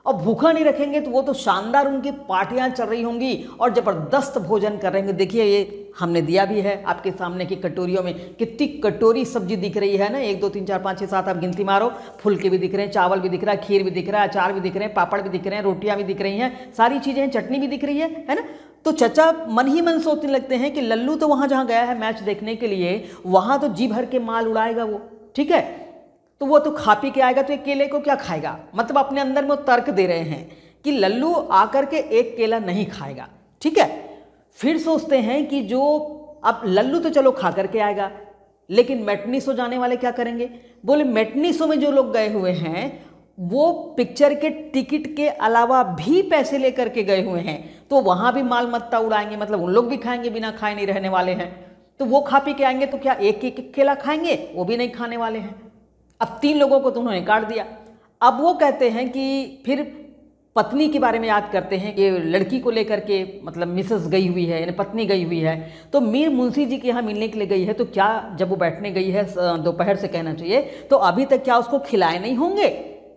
S1: और भूखा नहीं रखेंगे तो वो तो शानदार उनकी पार्टियाँ चल रही होंगी और ज़बरदस्त भोजन कर रहे होंगे देखिए ये हमने दिया भी है आपके सामने की कटोरियों में कितनी कटोरी सब्जी दिख रही है ना एक दो तीन चार पाँच छः सात आप गिनती मारो फुलके भी दिख रहे हैं चावल भी दिख रहा है खीर भी दिख रहा है अचार भी दिख रहे हैं पापड़ भी दिख रहे हैं रोटियाँ भी दिख रही हैं सारी चीज़ें चटनी भी दिख रही है है ना तो चचा मन ही मन सोचने लगते हैं कि लल्लू तो वहां जहां गया है मैच देखने के लिए वहां तो जी भर के माल उड़ाएगा वो ठीक है तो वो तो खा पी के आएगा तो एक केले को क्या खाएगा मतलब अपने अंदर में तर्क दे रहे हैं कि लल्लू आकर के एक केला नहीं खाएगा ठीक है फिर सोचते हैं कि जो अब लल्लू तो चलो खा करके आएगा लेकिन मेटनीसो जाने वाले क्या करेंगे बोले मेटनीसो में जो लोग गए हुए हैं वो पिक्चर के टिकट के अलावा भी पैसे लेकर के गए हुए हैं तो वहां भी माल मत्ता उड़ाएंगे मतलब उन लोग भी खाएंगे बिना खाए नहीं रहने वाले हैं तो वो खा पी के आएंगे तो क्या एक एक केला खाएंगे वो भी नहीं खाने वाले हैं अब तीन लोगों को तो उन्होंने काट दिया अब वो कहते हैं कि फिर पत्नी के बारे में याद करते हैं कि लड़की को लेकर के मतलब मिसेस गई हुई है यानी पत्नी गई हुई है तो मीर मुंशी जी के यहाँ मिलने के लिए गई है तो क्या जब वो बैठने गई है दोपहर से कहना चाहिए तो अभी तक क्या उसको खिलाए नहीं होंगे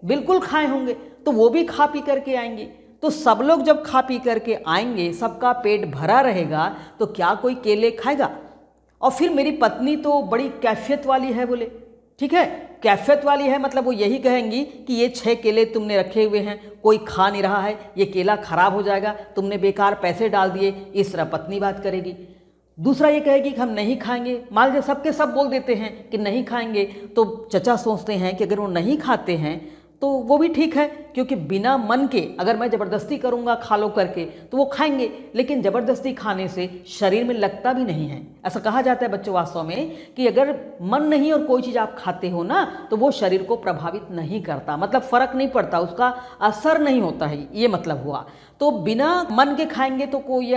S1: बिल्कुल खाए होंगे तो वो भी खा पी करके आएंगे तो सब लोग जब खा पी करके आएंगे सबका पेट भरा रहेगा तो क्या कोई केले खाएगा और फिर मेरी पत्नी तो बड़ी कैफियत वाली है बोले ठीक है कैफियत वाली है मतलब वो यही कहेंगी कि ये छः केले तुमने रखे हुए हैं कोई खा नहीं रहा है ये केला खराब हो जाएगा तुमने बेकार पैसे डाल दिए इस तरह पत्नी बात करेगी दूसरा ये कहेगी कि हम नहीं खाएंगे मान लीजिए सबके सब बोल देते हैं कि नहीं खाएंगे तो चचा सोचते हैं कि अगर वो नहीं खाते हैं तो वो भी ठीक है क्योंकि बिना मन के अगर मैं ज़बरदस्ती करूँगा खा लो करके तो वो खाएंगे लेकिन ज़बरदस्ती खाने से शरीर में लगता भी नहीं है ऐसा कहा जाता है बच्चों वास्तव में कि अगर मन नहीं और कोई चीज़ आप खाते हो ना तो वो शरीर को प्रभावित नहीं करता मतलब फ़र्क नहीं पड़ता उसका असर नहीं होता है ये मतलब हुआ तो बिना मन के खाएंगे तो कोई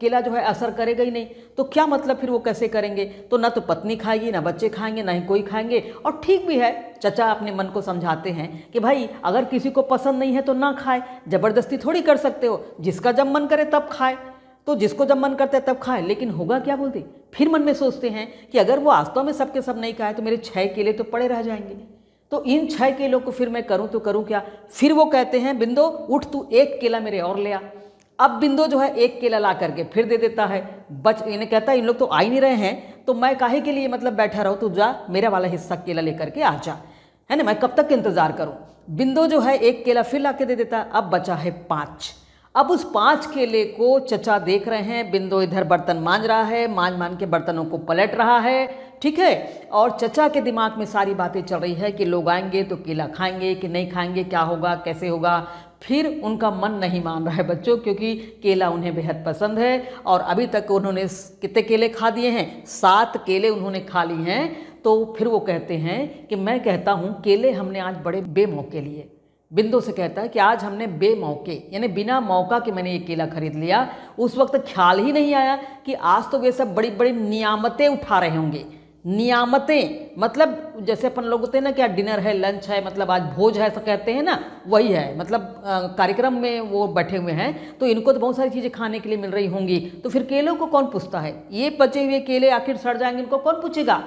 S1: केला जो है असर करेगा ही नहीं तो क्या मतलब फिर वो कैसे करेंगे तो ना तो पत्नी खाएगी ना बच्चे खाएंगे ना ही कोई खाएंगे और ठीक भी है चचा अपने मन को समझाते हैं कि भाई अगर किसी को पसंद नहीं है तो ना खाए ज़बरदस्ती थोड़ी कर सकते हो जिसका जब मन करे तब खाए तो जिसको जब मन करता है तब खाए लेकिन होगा क्या बोलते फिर मन में सोचते हैं कि अगर वो आस्तों में सबके सब नहीं खाए तो मेरे छः केले तो पड़े रह जाएंगे तो इन छः केलों को फिर मैं करूँ तो करूं क्या फिर वो कहते हैं बिंदो उठ तू एक केला मेरे और ले आ अब बिंदु जो है एक केला ला करके फिर दे देता है बच इन्हें कहता है इन लोग तो आ ही नहीं रहे हैं तो मैं काहे के लिए मतलब बैठा रहूँ तू जा मेरा वाला हिस्सा केला लेकर के आ जा है ना मैं कब तक इंतज़ार करूँ बिंदु जो है एक केला फिर ला के दे देता है अब बचा है पाँच अब उस पांच केले को चचा देख रहे हैं बिंदु इधर बर्तन मांज रहा है मांज मांज के बर्तनों को पलट रहा है ठीक है और चचा के दिमाग में सारी बातें चल रही है कि लोग आएंगे तो केला खाएंगे कि नहीं खाएंगे क्या होगा कैसे होगा फिर उनका मन नहीं मान रहा है बच्चों क्योंकि केला उन्हें बेहद पसंद है और अभी तक उन्होंने कितने केले खा दिए हैं सात केले उन्होंने खा लिए हैं तो फिर वो कहते हैं कि मैं कहता हूँ केले हमने आज बड़े बेमौके लिए बिंदु से कहता है कि आज हमने बेमौके यानी बिना मौका के मैंने ये केला खरीद लिया उस वक्त ख्याल ही नहीं आया कि आज तो वे सब बड़ी बड़ी नियामतें उठा रहे होंगे नियामतें मतलब जैसे अपन लोग होते हैं ना क्या डिनर है लंच है मतलब आज भोज है ऐसा कहते हैं ना वही है मतलब कार्यक्रम में वो बैठे हुए हैं तो इनको तो बहुत सारी चीज़ें खाने के लिए मिल रही होंगी तो फिर केलों को कौन पूछता है ये पचे हुए केले आखिर सड़ जाएंगे इनको कौन पूछेगा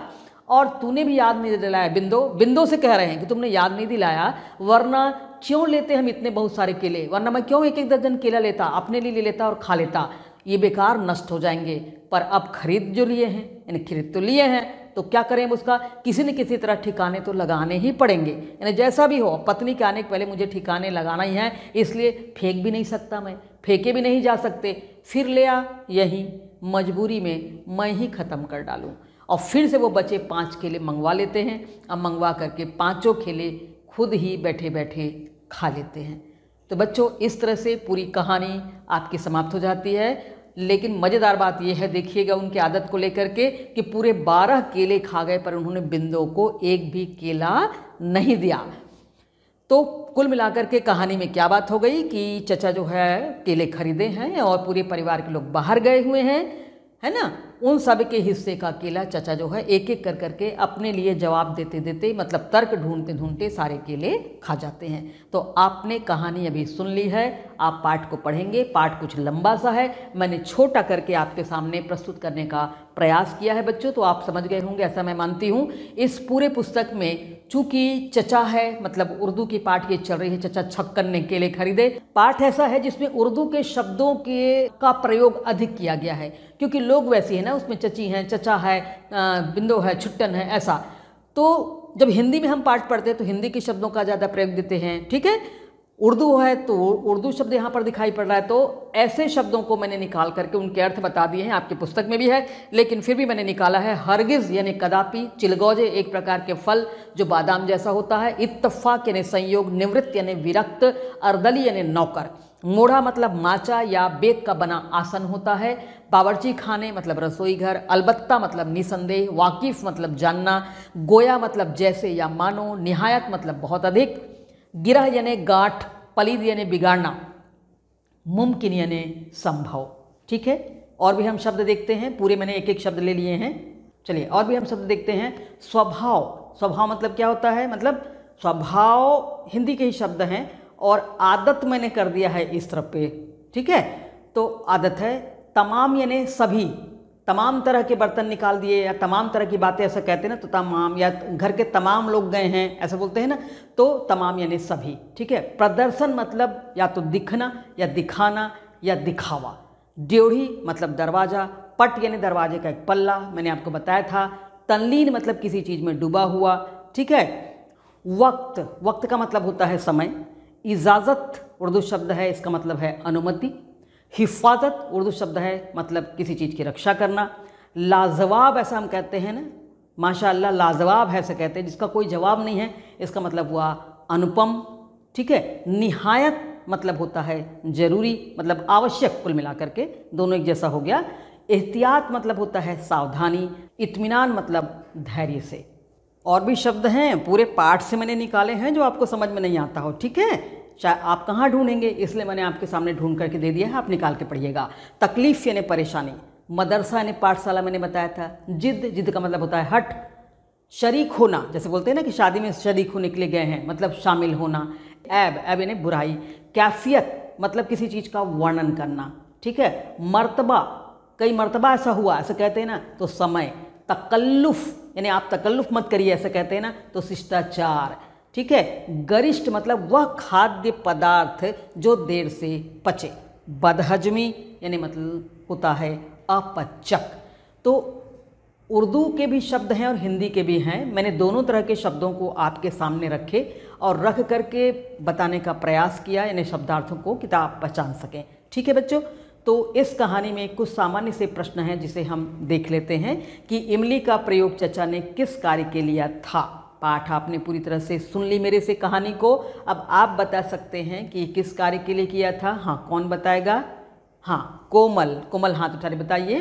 S1: और तूने भी याद नहीं दिलाया बिंदो बिंदो से कह रहे हैं कि तुमने याद नहीं दिलाया वरना क्यों लेते हम इतने बहुत सारे केले वरना मैं क्यों एक एक दर्जन केला लेता अपने लिए ले लेता और खा लेता ये बेकार नष्ट हो जाएंगे पर अब खरीद जो लिए हैं यानी खरीद तो लिए हैं तो क्या करें उसका किसी न किसी तरह ठिकाने तो लगाने ही पड़ेंगे यानी जैसा भी हो पत्नी के आने के पहले मुझे ठिकाने लगाना ही है इसलिए फेंक भी नहीं सकता मैं फेंके भी नहीं जा सकते फिर ले आ यहीं मजबूरी में मैं ही ख़त्म कर डालूँ और फिर से वो बच्चे पाँच केले मंगवा लेते हैं अब मंगवा करके पाँचों केले खुद ही बैठे बैठे खा लेते हैं तो बच्चों इस तरह से पूरी कहानी आपकी समाप्त हो जाती है लेकिन मज़ेदार बात यह है देखिएगा उनकी आदत को लेकर के कि पूरे बारह केले खा गए पर उन्होंने बिंदु को एक भी केला नहीं दिया तो कुल मिलाकर के कहानी में क्या बात हो गई कि चचा जो है केले खरीदे हैं और पूरे परिवार के लोग बाहर गए हुए हैं है ना उन सब के हिस्से का केला चचा जो है एक एक कर करके अपने लिए जवाब देते देते मतलब तर्क ढूंढते ढूंढते सारे केले खा जाते हैं तो आपने कहानी अभी सुन ली है आप पाठ को पढ़ेंगे पाठ कुछ लंबा सा है मैंने छोटा करके आपके सामने प्रस्तुत करने का प्रयास किया है बच्चों तो आप समझ गए होंगे ऐसा मैं मानती हूँ इस पूरे पुस्तक में चूंकि चचा है मतलब उर्दू की पाठ ये चल रही है चचा छक्कन ने केले खरीदे पाठ ऐसा है जिसमें उर्दू के शब्दों के का प्रयोग अधिक किया गया है क्योंकि लोग वैसे हैं ना उसमें चची हैं चचा है बिंदो है छुट्टन है ऐसा तो जब हिंदी में हम पाठ पढ़ते हैं तो हिंदी के शब्दों का ज़्यादा प्रयोग देते हैं ठीक है उर्दू है तो उर्दू शब्द यहाँ पर दिखाई पड़ रहा है तो ऐसे शब्दों को मैंने निकाल करके उनके अर्थ बता दिए हैं आपकी पुस्तक में भी है लेकिन फिर भी मैंने निकाला है हरगिज़ यानी कदापि चिलगौजे एक प्रकार के फल जो बादाम जैसा होता है इतफाक यानी संयोग निवृत्त यानी विरक्त अर्दली यानी नौकर मोढ़ा मतलब माचा या बेग का बना आसन होता है बावर्ची खाने मतलब रसोई घर अलबत्ता मतलब निसंदेह वाकिफ मतलब जानना गोया मतलब जैसे या मानो निहायत मतलब बहुत अधिक गिरह यानी गाठ पलिद यानी बिगाड़ना मुमकिन यानी संभव ठीक है और भी हम शब्द देखते हैं पूरे मैंने एक एक शब्द ले लिए हैं चलिए और भी हम शब्द देखते हैं स्वभाव स्वभाव मतलब क्या होता है मतलब स्वभाव हिंदी के ही शब्द हैं और आदत मैंने कर दिया है इस तरफ पे ठीक है तो आदत है तमाम यानी सभी तमाम तरह के बर्तन निकाल दिए या तमाम तरह की बातें ऐसा कहते हैं ना तो तमाम या घर के तमाम लोग गए हैं ऐसा बोलते हैं ना तो तमाम यानी सभी ठीक है प्रदर्शन मतलब या तो दिखना या दिखाना या दिखावा ड्योढ़ी मतलब दरवाज़ा पट यानी दरवाजे का एक पल्ला मैंने आपको बताया था तनलीन मतलब किसी चीज़ में डूबा हुआ ठीक है वक्त वक्त का मतलब होता है समय इजाज़त उर्दू शब्द है इसका मतलब है अनुमति हिफाजत उर्दू शब्द है मतलब किसी चीज़ की रक्षा करना लाजवाब ऐसा हम कहते हैं ना माशाल्लाह लाजवाब है ऐसे कहते हैं जिसका कोई जवाब नहीं है इसका मतलब हुआ अनुपम ठीक है निहायत मतलब होता है ज़रूरी मतलब आवश्यक कुल मिलाकर के दोनों एक जैसा हो गया एहतियात मतलब होता है सावधानी इत्मीनान मतलब धैर्य से और भी शब्द हैं पूरे पाठ से मैंने निकाले हैं जो आपको समझ में नहीं आता हो ठीक है चाहे आप कहाँ ढूंढेंगे इसलिए मैंने आपके सामने ढूंढ करके दे दिया है आप निकाल के पढ़िएगा तकलीफ यानी परेशानी मदरसा यानी पाठशाला मैंने बताया था जिद जिद का मतलब होता है हट शरीक होना जैसे बोलते हैं ना कि शादी में शरीक होने के लिए गए हैं मतलब शामिल होना ऐब ऐब यानी बुराई कैफियत मतलब किसी चीज़ का वर्णन करना ठीक है मर्तबा कई मर्तबा ऐसा हुआ ऐसा कहते हैं ना तो समय तकल्लुफ़ यानी आप तकल्लुफ़ मत करिए ऐसा कहते हैं ना तो शिष्टाचार ठीक है गरिष्ठ मतलब वह खाद्य पदार्थ जो देर से पचे बदहजमी यानी मतलब होता है अपचक तो उर्दू के भी शब्द हैं और हिंदी के भी हैं मैंने दोनों तरह के शब्दों को आपके सामने रखे और रख करके बताने का प्रयास किया यानी शब्दार्थों को किताब पहचान सकें ठीक है बच्चों तो इस कहानी में कुछ सामान्य से प्रश्न हैं जिसे हम देख लेते हैं कि इमली का प्रयोग चचा ने किस कार्य के लिए था पाठ आपने पूरी तरह से सुन ली मेरे से कहानी को अब आप बता सकते हैं कि किस कार्य के लिए किया था हाँ कौन बताएगा हाँ कोमल कोमल हाथ उठा तो बताइए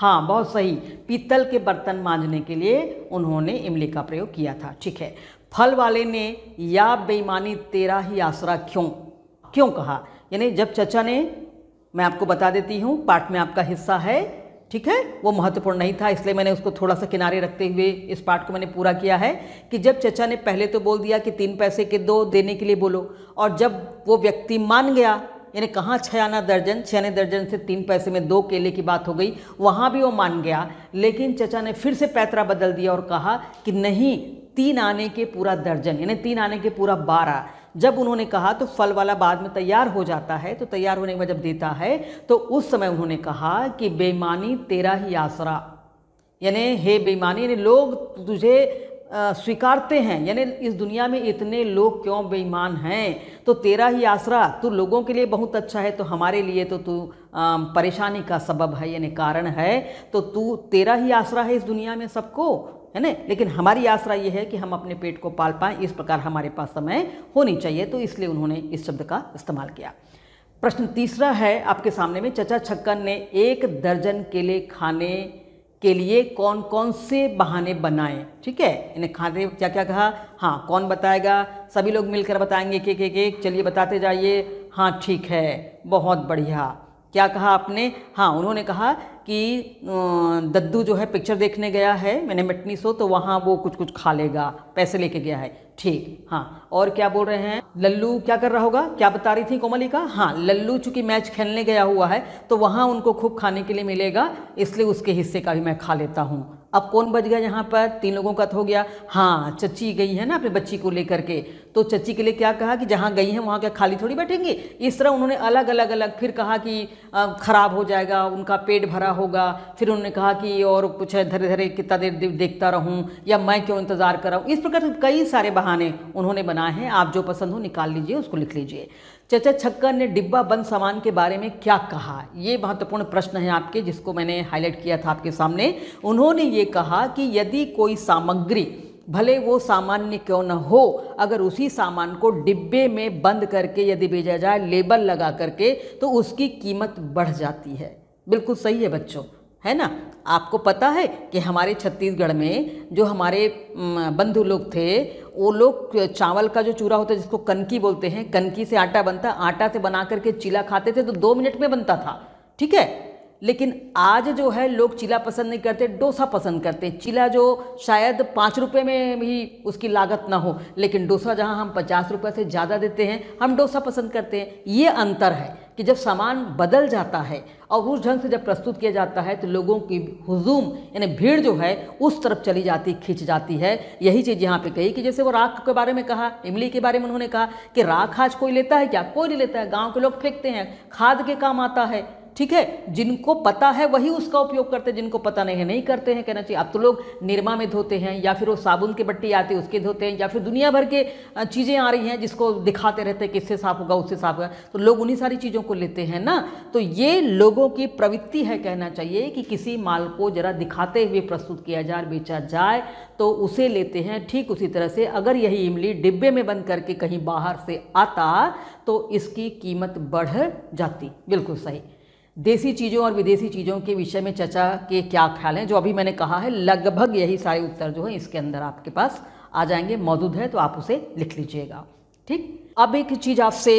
S1: हाँ बहुत सही पीतल के बर्तन मांझने के लिए उन्होंने इमली का प्रयोग किया था ठीक है फल वाले ने या बेईमानी तेरा ही आसरा क्यों क्यों कहा यानी जब चचा ने मैं आपको बता देती हूँ पाठ में आपका हिस्सा है ठीक है वो महत्वपूर्ण नहीं था इसलिए मैंने उसको थोड़ा सा किनारे रखते हुए इस पार्ट को मैंने पूरा किया है कि जब चचा ने पहले तो बोल दिया कि तीन पैसे के दो देने के लिए बोलो और जब वो व्यक्ति मान गया यानी कहाँ छयाना दर्जन छयाने दर्जन से तीन पैसे में दो केले की बात हो गई वहाँ भी वो मान गया लेकिन चचा ने फिर से पैतरा बदल दिया और कहा कि नहीं तीन आने के पूरा दर्जन यानी तीन आने के पूरा बारह जब उन्होंने कहा तो फल वाला बाद में तैयार हो जाता है तो तैयार होने के बाद जब देता है तो उस समय उन्होंने कहा कि बेईमानी तेरा ही आसरा यानी हे बेईमानी यानी लोग तुझे स्वीकारते हैं यानी इस दुनिया में इतने लोग क्यों बेईमान हैं तो तेरा ही आसरा तू लोगों के लिए बहुत अच्छा है तो हमारे लिए तो तू परेशानी का सबब है यानी कारण है तो तू तेरा ही आसरा है इस दुनिया में सबको है ना लेकिन हमारी आसरा यह है कि हम अपने पेट को पाल पाएं इस प्रकार हमारे पास समय होनी चाहिए तो इसलिए उन्होंने इस शब्द का इस्तेमाल किया प्रश्न तीसरा है आपके सामने में चचा छक्कन ने एक दर्जन केले खाने के लिए कौन कौन से बहाने बनाए ठीक है इन्हें खाने क्या क्या कहा हाँ कौन बताएगा सभी लोग मिलकर बताएंगे के के के चलिए बताते जाइए हाँ ठीक है बहुत बढ़िया क्या कहा आपने हाँ उन्होंने कहा कि दद्दू जो है पिक्चर देखने गया है मैंने मटनी सो तो वहाँ वो कुछ कुछ खा लेगा पैसे लेके गया है ठीक हाँ और क्या बोल रहे हैं लल्लू क्या कर रहा होगा क्या बता रही थी कोमलिका हाँ लल्लू चूंकि मैच खेलने गया हुआ है तो वहाँ उनको खूब खाने के लिए मिलेगा इसलिए उसके हिस्से का भी मैं खा लेता हूँ अब कौन बच गया यहाँ पर तीन लोगों का तो हो गया हाँ चची गई है ना अपने बच्ची को लेकर के तो चची के लिए क्या कहा कि जहाँ गई हैं वहाँ क्या खाली थोड़ी बैठेंगी इस तरह उन्होंने अलग अलग अलग फिर कहा कि ख़राब हो जाएगा उनका पेट भरा होगा फिर उन्होंने कहा कि और कुछ है धरे धरे कितना देर देखता रहूँ या मैं क्यों इंतज़ार कर रहा हूँ इस प्रकार के कई सारे बहाने उन्होंने बनाए हैं आप जो पसंद हो निकाल लीजिए उसको लिख लीजिए चचा छक्कर ने डिब्बा बंद सामान के बारे में क्या कहा ये महत्वपूर्ण प्रश्न है आपके जिसको मैंने हाईलाइट किया था आपके सामने उन्होंने ये कहा कि यदि कोई सामग्री भले वो सामान्य क्यों न हो अगर उसी सामान को डिब्बे में बंद करके यदि भेजा जाए लेबल लगा करके तो उसकी कीमत बढ़ जाती है बिल्कुल सही है बच्चों है ना आपको पता है कि हमारे छत्तीसगढ़ में जो हमारे बंधु लोग थे वो लोग चावल का जो चूरा होता है जिसको कनकी बोलते हैं कनकी से आटा बनता आटा से बना करके चीला खाते थे तो दो मिनट में बनता था ठीक है लेकिन आज जो है लोग चीला पसंद नहीं करते डोसा पसंद करते हैं चीला जो शायद पाँच रुपये में भी उसकी लागत ना हो लेकिन डोसा जहाँ हम पचास रुपये से ज़्यादा देते हैं हम डोसा पसंद करते हैं ये अंतर है कि जब सामान बदल जाता है और उस ढंग से जब प्रस्तुत किया जाता है तो लोगों की हुजूम यानी भीड़ जो है उस तरफ चली जाती खींच जाती है यही चीज़ यहाँ पे कही कि जैसे वो राख के बारे में कहा इमली के बारे में उन्होंने कहा कि राख आज कोई लेता है क्या कोई नहीं लेता है गाँव के लोग फेंकते हैं खाद के काम आता है ठीक है जिनको पता है वही उसका उपयोग करते हैं जिनको पता नहीं है नहीं करते हैं कहना चाहिए अब तो लोग निरमा में धोते हैं या फिर वो साबुन की बट्टी आती है उसके धोते हैं या फिर दुनिया भर के चीज़ें आ रही हैं जिसको दिखाते रहते हैं कि इससे साफ होगा उससे साफ होगा तो लोग उन्हीं सारी चीज़ों को लेते हैं ना तो ये लोगों की प्रवृत्ति है कहना चाहिए कि किसी माल को ज़रा दिखाते हुए प्रस्तुत किया जाए बेचा जाए तो उसे लेते हैं ठीक उसी तरह से अगर यही इमली डिब्बे में बंद करके कहीं बाहर से आता तो इसकी कीमत बढ़ जाती बिल्कुल सही देसी चीज़ों और विदेशी चीज़ों के विषय में चर्चा के क्या ख्याल हैं जो अभी मैंने कहा है लगभग यही सारे उत्तर जो है इसके अंदर आपके पास आ जाएंगे मौजूद है तो आप उसे लिख लीजिएगा ठीक अब एक चीज़ आपसे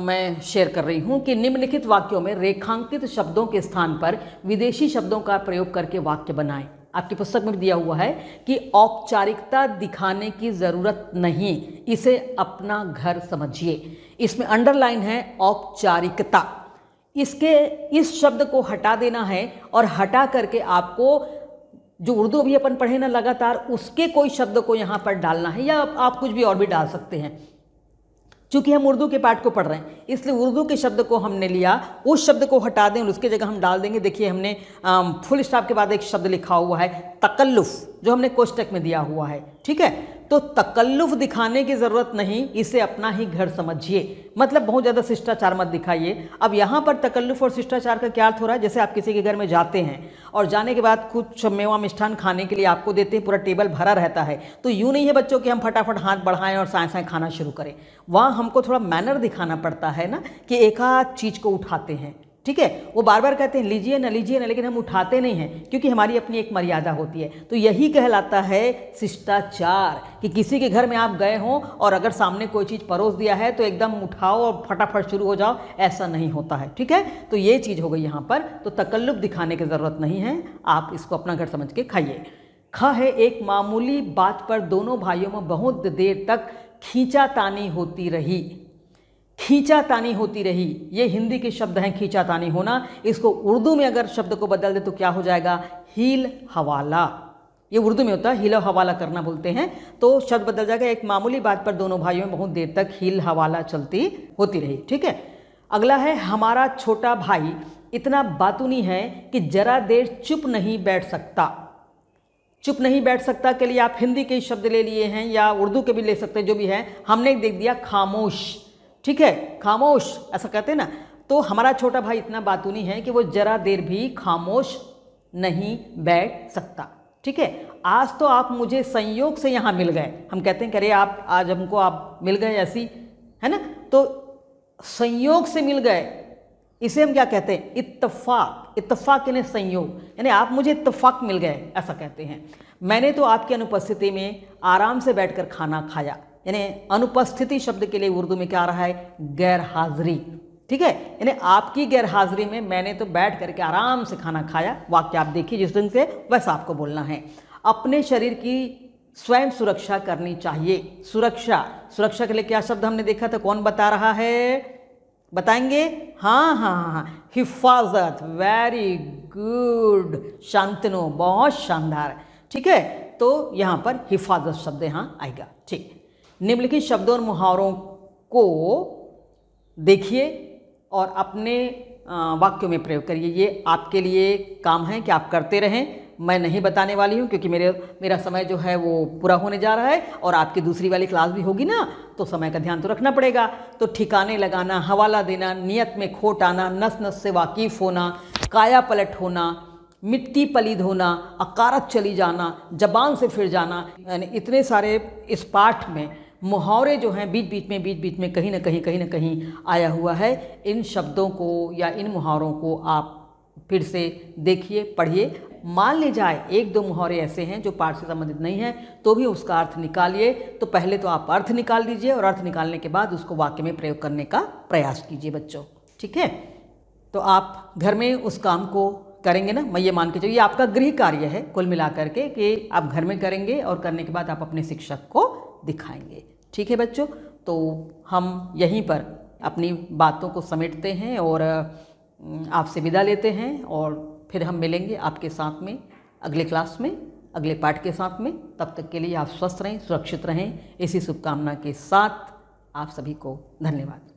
S1: मैं शेयर कर रही हूँ कि निम्नलिखित वाक्यों में रेखांकित शब्दों के स्थान पर विदेशी शब्दों का प्रयोग करके वाक्य बनाएं आपकी पुस्तक में दिया हुआ है कि औपचारिकता दिखाने की ज़रूरत नहीं इसे अपना घर समझिए इसमें अंडरलाइन है औपचारिकता इसके इस शब्द को हटा देना है और हटा करके आपको जो उर्दू अभी अपन पढ़े ना लगातार उसके कोई शब्द को यहाँ पर डालना है या आप कुछ भी और भी डाल सकते हैं चूंकि हम उर्दू के पाठ को पढ़ रहे हैं इसलिए उर्दू के शब्द को हमने लिया उस शब्द को हटा दें और उसकी जगह हम डाल देंगे देखिए हमने फुल स्टॉप के बाद एक शब्द लिखा हुआ है तकल्लुफ़ जो हमने कोष्टक में दिया हुआ है ठीक है तो तकल्लुफ दिखाने की ज़रूरत नहीं इसे अपना ही घर समझिए मतलब बहुत ज़्यादा शिष्टाचार मत दिखाइए अब यहाँ पर तकल्लुफ और शिष्टाचार का क्या अर्थ हो रहा है जैसे आप किसी के घर में जाते हैं और जाने के बाद कुछ मेवा मिष्ठान खाने के लिए आपको देते हैं पूरा टेबल भरा रहता है तो यूँ नहीं है बच्चों कि हम फटाफट हाथ बढ़ाएं और साए साए खाना शुरू करें वहाँ हमको थोड़ा मैनर दिखाना पड़ता है ना कि एक आध चीज़ को उठाते हैं ठीक है वो बार बार कहते हैं लीजिए ना लीजिए ना लेकिन हम उठाते नहीं हैं क्योंकि हमारी अपनी एक मर्यादा होती है तो यही कहलाता है शिष्टाचार कि किसी के घर में आप गए हों और अगर सामने कोई चीज़ परोस दिया है तो एकदम उठाओ और फटाफट शुरू हो जाओ ऐसा नहीं होता है ठीक है तो ये चीज़ हो गई यहाँ पर तो तकल्लुफ दिखाने की ज़रूरत नहीं है आप इसको अपना घर समझ के खाइए ख है एक मामूली बात पर दोनों भाइयों में बहुत देर तक खींचा तानी होती रही खींचातानी होती रही ये हिंदी के शब्द हैं खींचातानी होना इसको उर्दू में अगर शब्द को बदल दे तो क्या हो जाएगा हील हवाला ये उर्दू में होता है हीला हवाला करना बोलते हैं तो शब्द बदल जाएगा एक मामूली बात पर दोनों भाइयों में बहुत देर तक हील हवाला चलती होती रही ठीक है अगला है हमारा छोटा भाई इतना बातूनी है कि ज़रा देर चुप नहीं बैठ सकता चुप नहीं बैठ सकता के लिए आप हिंदी के शब्द ले लिए हैं या उर्दू के भी ले सकते हैं जो भी है हमने देख दिया खामोश ठीक है खामोश ऐसा कहते हैं ना तो हमारा छोटा भाई इतना बातूनी है कि वो ज़रा देर भी खामोश नहीं बैठ सकता ठीक है आज तो आप मुझे संयोग से यहाँ मिल गए हम कहते हैं करे आप आज हमको आप मिल गए ऐसी है ना तो संयोग से मिल गए इसे हम क्या कहते हैं इत्तफाक इत्तफाक यानी संयोग यानी आप मुझे इत्तफाक मिल गए ऐसा कहते हैं मैंने तो आपकी अनुपस्थिति में आराम से बैठकर खाना खाया यानी अनुपस्थिति शब्द के लिए उर्दू में क्या आ रहा है गैर हाजिरी ठीक है यानी आपकी गैर हाजिरी में मैंने तो बैठ करके आराम से खाना खाया वाक्य आप देखिए जिस ढंग से वैसा आपको बोलना है अपने शरीर की स्वयं सुरक्षा करनी चाहिए सुरक्षा सुरक्षा के लिए क्या शब्द हमने देखा था कौन बता रहा है बताएंगे हाँ हाँ हाँ, हाँ। हिफाजत वेरी गुड शांतनु बहुत शानदार ठीक है तो यहाँ पर हिफाजत शब्द यहाँ आएगा ठीक निम्नलिखित शब्दों और मुहावरों को देखिए और अपने वाक्यों में प्रयोग करिए ये आपके लिए काम है कि आप करते रहें मैं नहीं बताने वाली हूँ क्योंकि मेरे मेरा समय जो है वो पूरा होने जा रहा है और आपकी दूसरी वाली क्लास भी होगी ना तो समय का ध्यान तो रखना पड़ेगा तो ठिकाने लगाना हवाला देना नियत में खोट आना नस नस से वाकिफ होना काया पलट होना मिट्टी पलीद होना अकारत चली जाना जबान से फिर जाना यानी इतने सारे इस पाठ में मुहावरे जो हैं बीच बीच में बीच बीच में कहीं ना कहीं कहीं ना कहीं आया हुआ है इन शब्दों को या इन मुहावरों को आप फिर से देखिए पढ़िए मान ले जाए एक दो मुहावरे ऐसे हैं जो पाठ से संबंधित नहीं हैं तो भी उसका अर्थ निकालिए तो पहले तो आप अर्थ निकाल लीजिए और अर्थ निकालने के बाद उसको वाक्य में प्रयोग करने का प्रयास कीजिए बच्चों ठीक है तो आप घर में उस काम को करेंगे ना मैं ये मान के चलिए आपका गृह कार्य है कुल मिला के कि आप घर में करेंगे और करने के बाद आप अपने शिक्षक को दिखाएंगे ठीक है बच्चों तो हम यहीं पर अपनी बातों को समेटते हैं और आपसे विदा लेते हैं और फिर हम मिलेंगे आपके साथ में अगले क्लास में अगले पाठ के साथ में तब तक के लिए आप स्वस्थ रहें सुरक्षित रहें इसी शुभकामना के साथ आप सभी को धन्यवाद